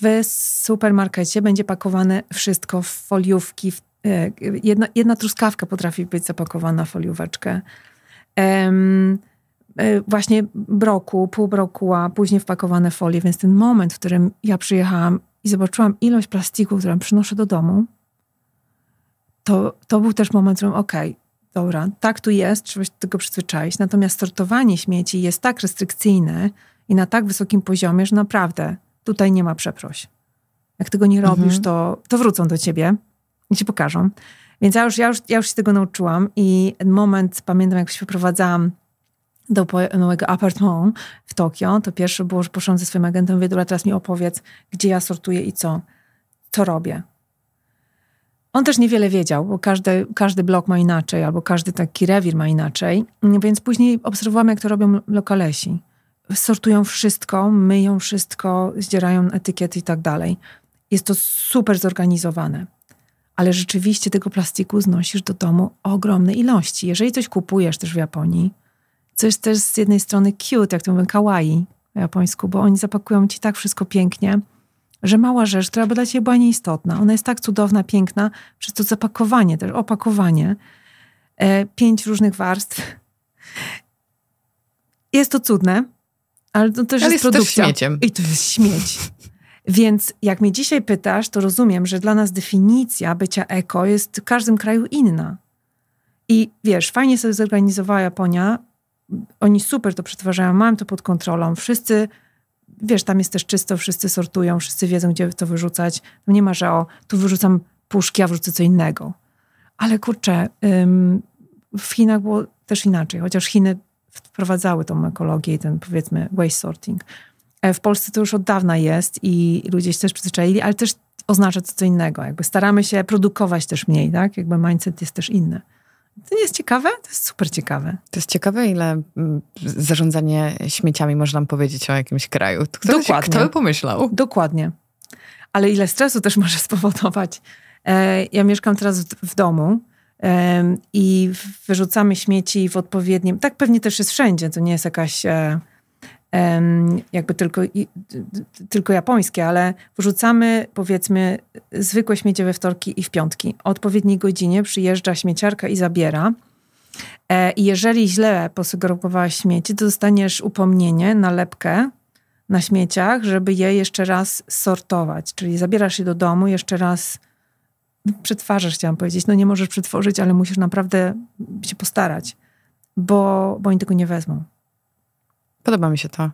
W supermarkecie będzie pakowane wszystko w foliówki. W, e, jedna, jedna, truskawka potrafi być zapakowana w folióweczkę. Um, właśnie broku, pół brokuła, później wpakowane folie, więc ten moment, w którym ja przyjechałam i zobaczyłam ilość plastiku, którą przynoszę do domu, to, to był też moment, w którym okej, okay, dobra, tak tu jest, trzeba się do tego przyzwyczaić. Natomiast sortowanie śmieci jest tak restrykcyjne i na tak wysokim poziomie, że naprawdę tutaj nie ma przeproś. Jak tego nie robisz, mhm. to, to wrócą do ciebie i ci pokażą. Więc ja już, ja, już, ja już się tego nauczyłam i moment, pamiętam jak się wyprowadzałam do mojego apartment w Tokio, to pierwsze było, że poszłam ze swoim agentem, mówię, dobra, teraz mi opowiedz, gdzie ja sortuję i co, co robię. On też niewiele wiedział, bo każdy, każdy blok ma inaczej, albo każdy taki rewir ma inaczej, więc później obserwowałam, jak to robią lokalesi. Sortują wszystko, myją wszystko, zdzierają etykiety i tak dalej. Jest to super zorganizowane. Ale rzeczywiście tego plastiku znosisz do domu ogromne ilości. Jeżeli coś kupujesz też w Japonii, co jest też z jednej strony cute, jak to mówią, kawaii po japońsku, bo oni zapakują ci tak wszystko pięknie, że mała rzecz, która by dla ciebie była nieistotna, ona jest tak cudowna, piękna, przez to zapakowanie, też opakowanie, e, pięć różnych warstw. Jest to cudne, ale to też ale jest, jest produkcja. Też śmieciem. I to jest śmieć. Więc jak mnie dzisiaj pytasz, to rozumiem, że dla nas definicja bycia eko jest w każdym kraju inna. I wiesz, fajnie sobie zorganizowała Japonia oni super to przetwarzają, mam to pod kontrolą, wszyscy, wiesz, tam jest też czysto, wszyscy sortują, wszyscy wiedzą, gdzie to wyrzucać. No nie ma, że o, tu wyrzucam puszki, a wrzucę co innego. Ale kurczę, w Chinach było też inaczej, chociaż Chiny wprowadzały tą ekologię i ten, powiedzmy, waste sorting. E, w Polsce to już od dawna jest i ludzie się też przyzwyczaili, ale też oznacza to co innego. Jakby staramy się produkować też mniej, tak? Jakby mindset jest też inny. To nie jest ciekawe? To jest super ciekawe. To jest ciekawe, ile mm, zarządzanie śmieciami można powiedzieć o jakimś kraju. Kto, Dokładnie. Kto by pomyślał? Dokładnie. Ale ile stresu też może spowodować. E, ja mieszkam teraz w domu i wyrzucamy śmieci w odpowiednim... Tak pewnie też jest wszędzie, to nie jest jakaś e, jakby tylko, tylko japońskie, ale wrzucamy powiedzmy zwykłe śmiecie we wtorki i w piątki. O odpowiedniej godzinie przyjeżdża śmieciarka i zabiera. E, I jeżeli źle posegregowałaś śmieci, to dostaniesz upomnienie, nalepkę na śmieciach, żeby je jeszcze raz sortować. Czyli zabierasz je do domu, jeszcze raz przetwarzasz, chciałam powiedzieć. No nie możesz przetworzyć, ale musisz naprawdę się postarać, bo, bo oni tego nie wezmą. Podoba mi się to.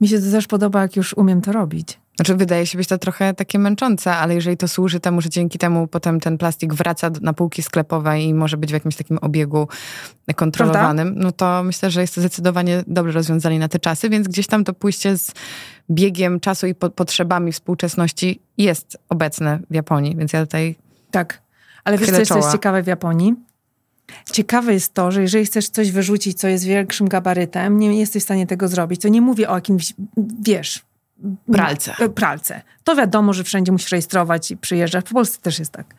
Mi się to też podoba, jak już umiem to robić. Znaczy, wydaje się być to trochę takie męczące, ale jeżeli to służy temu, że dzięki temu potem ten plastik wraca na półki sklepowe i może być w jakimś takim obiegu kontrolowanym, Prawda? no to myślę, że jest to zdecydowanie dobre rozwiązanie na te czasy, więc gdzieś tam to pójście z biegiem czasu i po potrzebami współczesności jest obecne w Japonii, więc ja tutaj. Tak. Ale wiesz, co jest, co jest ciekawe w Japonii? Ciekawe jest to, że jeżeli chcesz coś wyrzucić, co jest większym gabarytem, nie jesteś w stanie tego zrobić. To nie mówię o jakimś, wiesz... Pralce. E, pralce. To wiadomo, że wszędzie musisz rejestrować i przyjeżdżać. W Polsce też jest tak.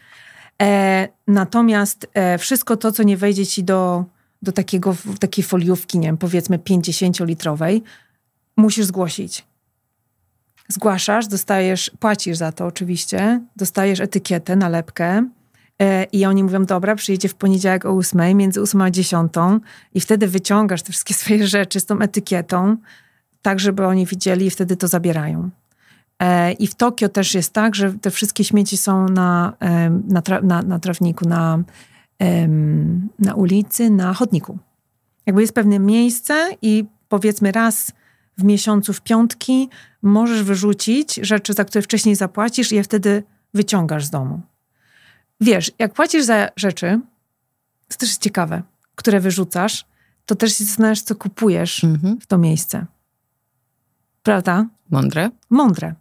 E, natomiast e, wszystko to, co nie wejdzie ci do, do takiego, takiej foliówki, nie wiem, powiedzmy 50-litrowej, musisz zgłosić. Zgłaszasz, dostajesz, płacisz za to oczywiście, dostajesz etykietę, nalepkę, E, I oni mówią, dobra, przyjedzie w poniedziałek o 8, między 8 a 10 i wtedy wyciągasz te wszystkie swoje rzeczy z tą etykietą, tak żeby oni widzieli i wtedy to zabierają. E, I w Tokio też jest tak, że te wszystkie śmieci są na, e, na, tra na, na trawniku, na, na ulicy, na chodniku. Jakby jest pewne miejsce i powiedzmy raz w miesiącu, w piątki, możesz wyrzucić rzeczy, za które wcześniej zapłacisz i je wtedy wyciągasz z domu wiesz, jak płacisz za rzeczy, to też jest ciekawe, które wyrzucasz, to też się zastanawiasz, co kupujesz mhm. w to miejsce. Prawda? Mądre. Mądre.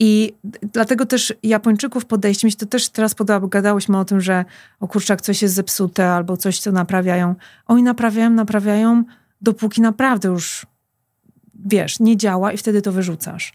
I dlatego też Japończyków podejście, mi się to też teraz podoba, bo gadałyśmy o tym, że o kurczę, jak coś jest zepsute albo coś, co naprawiają. Oni naprawiają, naprawiają, dopóki naprawdę już, wiesz, nie działa i wtedy to wyrzucasz.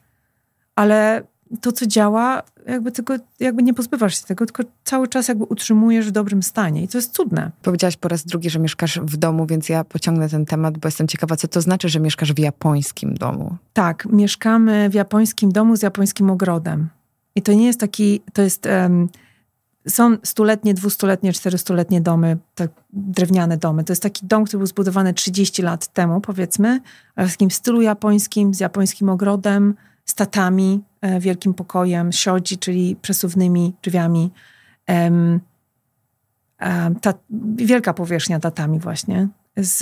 Ale to, co działa, jakby tego, jakby nie pozbywasz się tego, tylko cały czas jakby utrzymujesz w dobrym stanie i to jest cudne. Powiedziałaś po raz drugi, że mieszkasz w domu, więc ja pociągnę ten temat, bo jestem ciekawa, co to znaczy, że mieszkasz w japońskim domu. Tak, mieszkamy w japońskim domu z japońskim ogrodem. I to nie jest taki, to jest, um, są stuletnie, dwustuletnie, czterystuletnie domy, tak drewniane domy. To jest taki dom, który był zbudowany 30 lat temu, powiedzmy, w takim stylu japońskim, z japońskim ogrodem, statami, E, wielkim pokojem, siodzi, czyli przesuwnymi drzwiami. Ta wielka powierzchnia tatami właśnie, z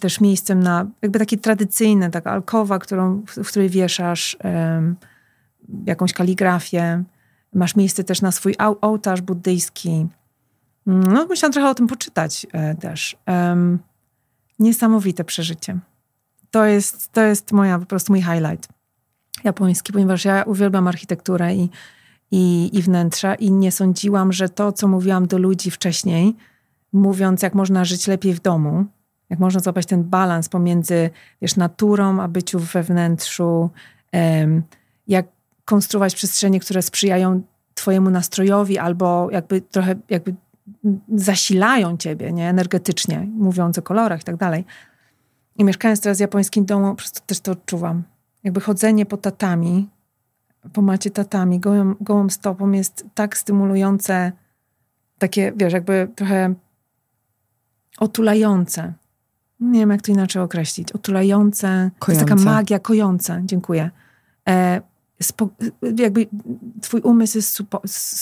też miejscem na, jakby takie tradycyjne, taka alkowa, którą, w której wieszasz jakąś kaligrafię. Masz miejsce też na swój ołtarz buddyjski. Mm, no, musiałam trochę o tym poczytać e, też. Niesamowite przeżycie. To jest, to jest moja, po prostu mój highlight japoński, ponieważ ja uwielbiam architekturę i, i, i wnętrza i nie sądziłam, że to, co mówiłam do ludzi wcześniej, mówiąc, jak można żyć lepiej w domu, jak można złapać ten balans pomiędzy wiesz, naturą a byciu we wnętrzu, jak konstruować przestrzenie, które sprzyjają twojemu nastrojowi albo jakby trochę jakby zasilają ciebie nie? energetycznie, mówiąc o kolorach i tak dalej. I mieszkając teraz w japońskim domu, po prostu też to odczuwam jakby chodzenie po tatami, po macie tatami, gołą, gołą stopą jest tak stymulujące, takie, wiesz, jakby trochę otulające. Nie wiem, jak to inaczej określić. Otulające. Kojące. To jest taka magia, kojące. Dziękuję. E, spo, jakby twój umysł jest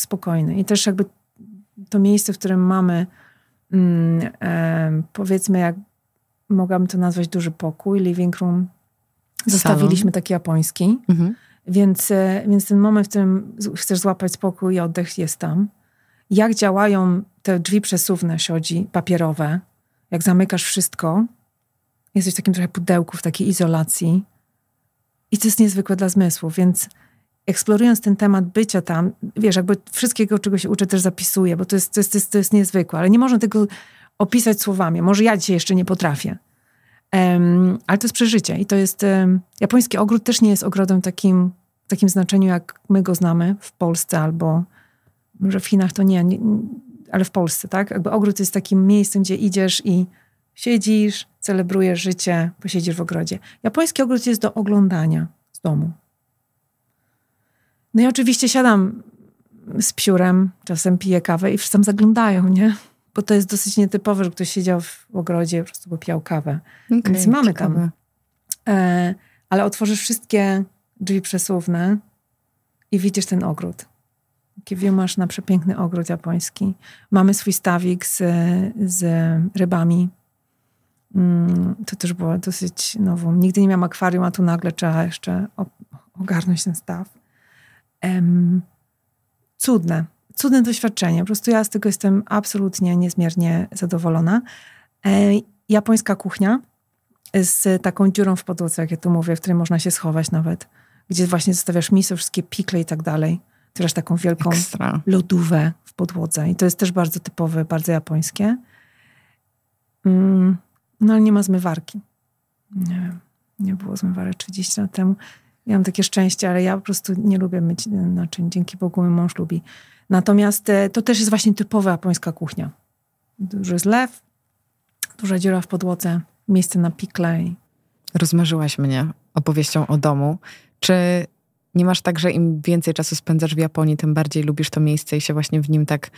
spokojny i też jakby to miejsce, w którym mamy mm, e, powiedzmy, jak mogłabym to nazwać duży pokój, living room, Zostawiliśmy taki japoński. Mhm. Więc, e, więc ten moment, w którym chcesz złapać spokój i oddech jest tam. Jak działają te drzwi przesuwne siodzi, papierowe. Jak zamykasz wszystko. Jesteś w takim trochę pudełku, w takiej izolacji. I to jest niezwykłe dla zmysłów, więc eksplorując ten temat bycia tam, wiesz, jakby wszystkiego, czego się uczę, też zapisuję, bo to jest, to jest, to jest, to jest niezwykłe, ale nie można tego opisać słowami. Może ja dzisiaj jeszcze nie potrafię, Um, ale to jest przeżycie i to jest. Um, japoński ogród też nie jest ogrodem takim, w takim znaczeniu, jak my go znamy w Polsce albo może w Chinach to nie, nie, ale w Polsce, tak? Jakby ogród jest takim miejscem, gdzie idziesz i siedzisz, celebrujesz życie, posiedzisz w ogrodzie. Japoński ogród jest do oglądania z domu. No i oczywiście siadam z piórem, czasem piję kawę i wszyscy tam zaglądają, nie? bo to jest dosyć nietypowe, że ktoś siedział w ogrodzie, po prostu bo pijał kawę. Okay, Więc mamy ciekawe. tam. E, ale otworzysz wszystkie drzwi przesuwne i widzisz ten ogród. Kiwio masz na przepiękny ogród japoński. Mamy swój stawik z, z rybami. Mm, to też było dosyć nową. Nigdy nie miałam akwarium, a tu nagle trzeba jeszcze ogarnąć ten staw. Um, cudne cudne doświadczenie. Po prostu ja z tego jestem absolutnie niezmiernie zadowolona. E, japońska kuchnia z taką dziurą w podłodze, jak ja tu mówię, w której można się schować nawet, gdzie właśnie zostawiasz miso, wszystkie pikle i tak dalej. Tyrasz taką wielką Ekstra. lodówę w podłodze. I to jest też bardzo typowe, bardzo japońskie. Mm, no ale nie ma zmywarki. Nie wiem, nie było zmywarek 30 lat temu miałam takie szczęście, ale ja po prostu nie lubię myć naczyń. Dzięki Bogu mój mąż lubi. Natomiast e, to też jest właśnie typowa japońska kuchnia. Duży zlew, duża dziura w podłodze, miejsce na pikle. Rozmarzyłaś mnie opowieścią o domu. Czy nie masz tak, że im więcej czasu spędzasz w Japonii, tym bardziej lubisz to miejsce i się właśnie w nim tak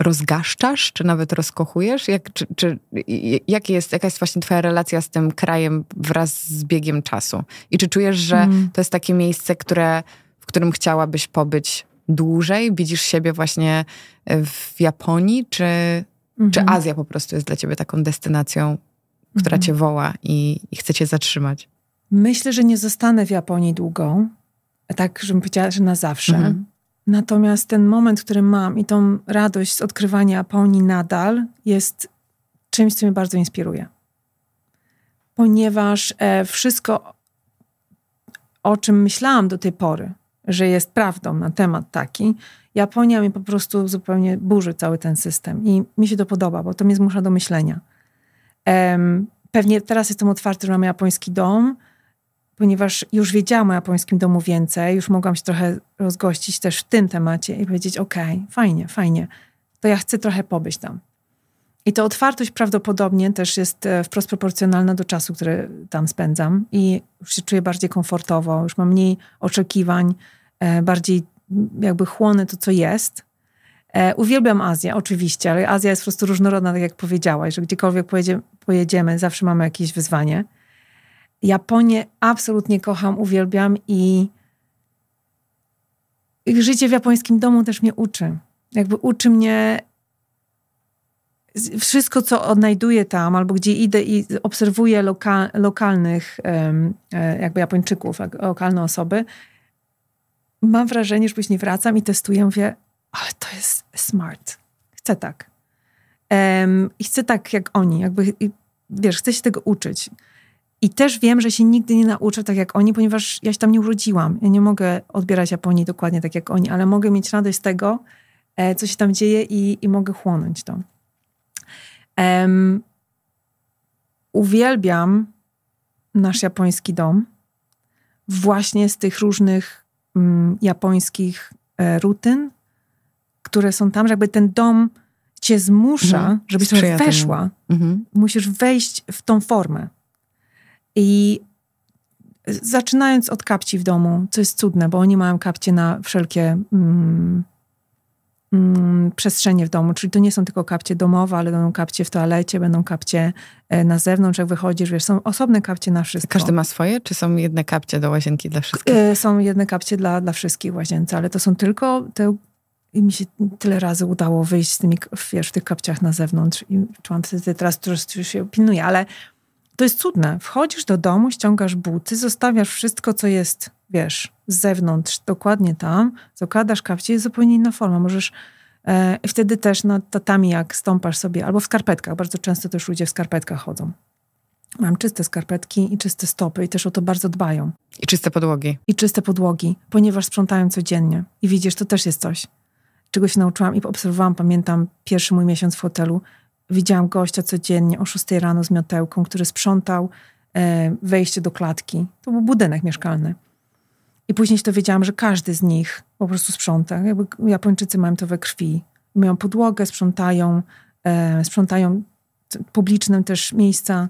rozgaszczasz, czy nawet rozkochujesz? Jak, czy, czy, jak jest, jaka jest właśnie twoja relacja z tym krajem wraz z biegiem czasu? I czy czujesz, że mm. to jest takie miejsce, które, w którym chciałabyś pobyć dłużej? Widzisz siebie właśnie e, w Japonii, czy, mm -hmm. czy mhm. Azja po prostu jest dla ciebie taką destynacją, która mm -hmm. cię woła i, i chce cię zatrzymać? Myślę, że nie zostanę w Japonii długo. Tak, żebym powiedziała, że na zawsze. -hmm. Natomiast ten moment, który mam i tą radość z odkrywania Japonii nadal jest czymś, co mnie bardzo inspiruje. Ponieważ e, wszystko, o czym myślałam do tej pory, że jest prawdą na temat taki, Japonia mi po prostu zupełnie burzy cały ten system i mi się to podoba, bo to mnie zmusza do myślenia. Pewnie teraz jestem otwarty, że mam japoński dom, ponieważ już wiedziałam o japońskim domu więcej, już mogłam się trochę rozgościć też w tym temacie i powiedzieć: OK, fajnie, fajnie, to ja chcę trochę pobyć tam. I ta otwartość prawdopodobnie też jest e, wprost proporcjonalna do czasu, który tam spędzam i już się czuję bardziej komfortowo, już mam mniej oczekiwań, e, bardziej jakby chłonę to, co jest. E, uwielbiam Azję, oczywiście, ale Azja jest po prostu różnorodna, tak jak powiedziałaś, że gdziekolwiek pojedziemy zawsze mamy jakieś wyzwanie. Japonię absolutnie kocham, uwielbiam i życie w japońskim domu też mnie uczy. Jakby uczy mnie wszystko, co odnajduję tam, albo gdzie idę i obserwuję loka lokalnych e, jakby Japończyków, lokalne osoby, mam wrażenie, że później wracam i testuję, mówię, ale to jest smart. Chcę tak. Um, I chcę tak jak oni. Jakby, wiesz, chcę się tego uczyć. I też wiem, że się nigdy nie nauczę tak jak oni, ponieważ ja się tam nie urodziłam. Ja nie mogę odbierać Japonii dokładnie tak jak oni, ale mogę mieć radość z tego, e, co się tam dzieje i, i mogę chłonąć to. Um, uwielbiam nasz japoński dom właśnie z tych różnych mm, japońskich e, rutyn, które są tam, że jakby ten dom cię zmusza, mhm. żebyś Sprzyja weszła. Mhm. Musisz wejść w tą formę. I zaczynając od kapci w domu, co jest cudne, bo oni mają kapcie na wszelkie mm, mm, przestrzenie w domu, czyli to nie są tylko kapcie domowe, ale będą kapcie w toalecie, będą kapcie e, na zewnątrz, jak wychodzisz, wiesz, są osobne kapcie na wszystko. Każdy ma swoje, czy są jedne kapcie do łazienki dla wszystkich? E, są jedne kapcie dla, dla wszystkich łazience, ale to są tylko te, i mi się tyle razy udało wyjść z tymi, wiesz, w tych kapciach na zewnątrz i czułam wtedy, teraz to już się pilnuję, ale to jest cudne. Wchodzisz do domu, ściągasz buty, zostawiasz wszystko, co jest, wiesz, z zewnątrz, dokładnie tam, zakładasz kawcie, jest zupełnie inna forma. Możesz e, wtedy też na tatami, jak stąpasz sobie, albo w skarpetkach. Bardzo często też ludzie w skarpetkach chodzą. Mam czyste skarpetki i czyste stopy i też o to bardzo dbają. I czyste podłogi. I czyste podłogi, ponieważ sprzątają codziennie. I widzisz, to też jest coś, czego się nauczyłam i obserwowałam, pamiętam, pierwszy mój miesiąc w hotelu – widziałam gościa codziennie o 6 rano z miotełką, który sprzątał e, wejście do klatki. To był budynek mieszkalny. I później się dowiedziałam, że każdy z nich po prostu sprząta. Jakby Japończycy mają to we krwi. Mają podłogę, sprzątają, e, sprzątają publicznym też miejsca.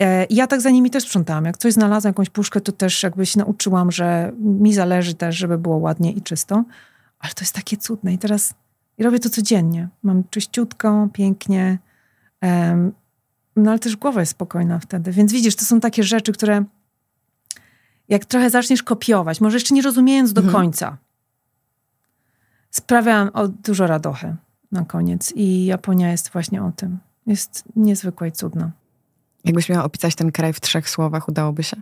E, I ja tak za nimi też sprzątałam. Jak coś znalazłam, jakąś puszkę, to też jakby się nauczyłam, że mi zależy też, żeby było ładnie i czysto. Ale to jest takie cudne. I teraz i robię to codziennie. Mam czyściutko, pięknie, um, no ale też głowa jest spokojna wtedy. Więc widzisz, to są takie rzeczy, które jak trochę zaczniesz kopiować, może jeszcze nie rozumiejąc do mhm. końca, sprawiają o, dużo radochy na koniec. I Japonia jest właśnie o tym. Jest niezwykła i cudna. Jakbyś miała opisać ten kraj w trzech słowach, udałoby się?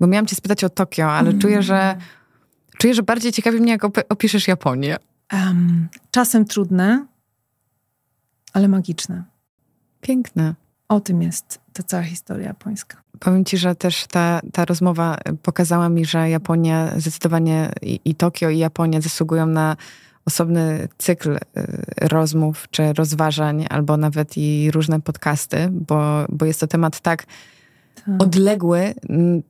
Bo miałam cię spytać o Tokio, ale mm. czuję, że mm. Czuję, że bardziej ciekawi mnie, jak op opiszesz Japonię. Um, czasem trudne, ale magiczne. Piękne. O tym jest ta cała historia japońska. Powiem ci, że też ta, ta rozmowa pokazała mi, że Japonia zdecydowanie i, i Tokio, i Japonia zasługują na osobny cykl y, rozmów czy rozważań, albo nawet i różne podcasty, bo, bo jest to temat tak, tak. odległy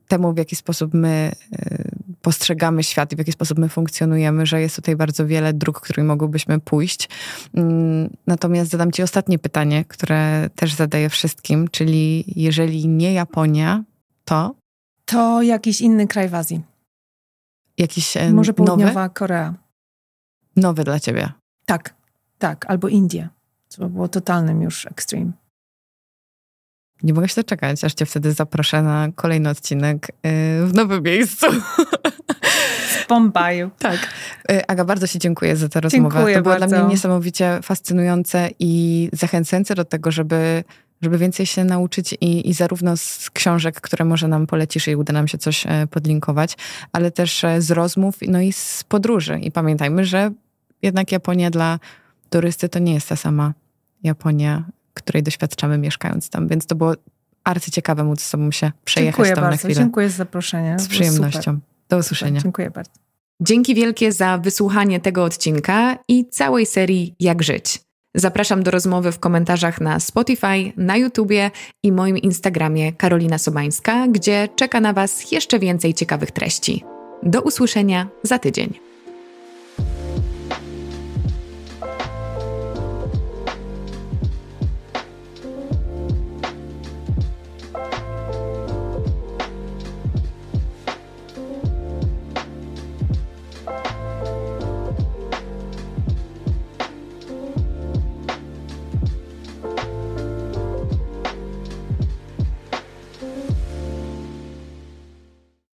temu, w jaki sposób my y, postrzegamy świat i w jaki sposób my funkcjonujemy, że jest tutaj bardzo wiele dróg, którymi mogłybyśmy pójść. Mm, natomiast zadam Ci ostatnie pytanie, które też zadaję wszystkim, czyli jeżeli nie Japonia, to? To jakiś inny kraj w Azji. Jakiś e, Może Południowa nowy? Korea. Nowy dla Ciebie. Tak, tak. Albo Indie, co było totalnym już extreme. Nie mogę się doczekać, aż cię wtedy zaproszę na kolejny odcinek y, w nowym miejscu. W Bombaju. Tak. Y, Aga, bardzo ci dziękuję za tę rozmowę. Dziękuję to było bardzo. dla mnie niesamowicie fascynujące i zachęcające do tego, żeby, żeby więcej się nauczyć i, i zarówno z książek, które może nam polecisz i uda nam się coś e, podlinkować, ale też e, z rozmów, no i z podróży. I pamiętajmy, że jednak Japonia dla turysty to nie jest ta sama Japonia której doświadczamy mieszkając tam, więc to było arcyciekawe móc z sobą się przejechać dziękuję tam bardzo, na chwilę. Dziękuję za zaproszenie. Z przyjemnością. Super. Do usłyszenia. Super, dziękuję bardzo. Dzięki wielkie za wysłuchanie tego odcinka i całej serii Jak żyć. Zapraszam do rozmowy w komentarzach na Spotify, na YouTubie i moim Instagramie Karolina Sobańska, gdzie czeka na Was jeszcze więcej ciekawych treści. Do usłyszenia za tydzień.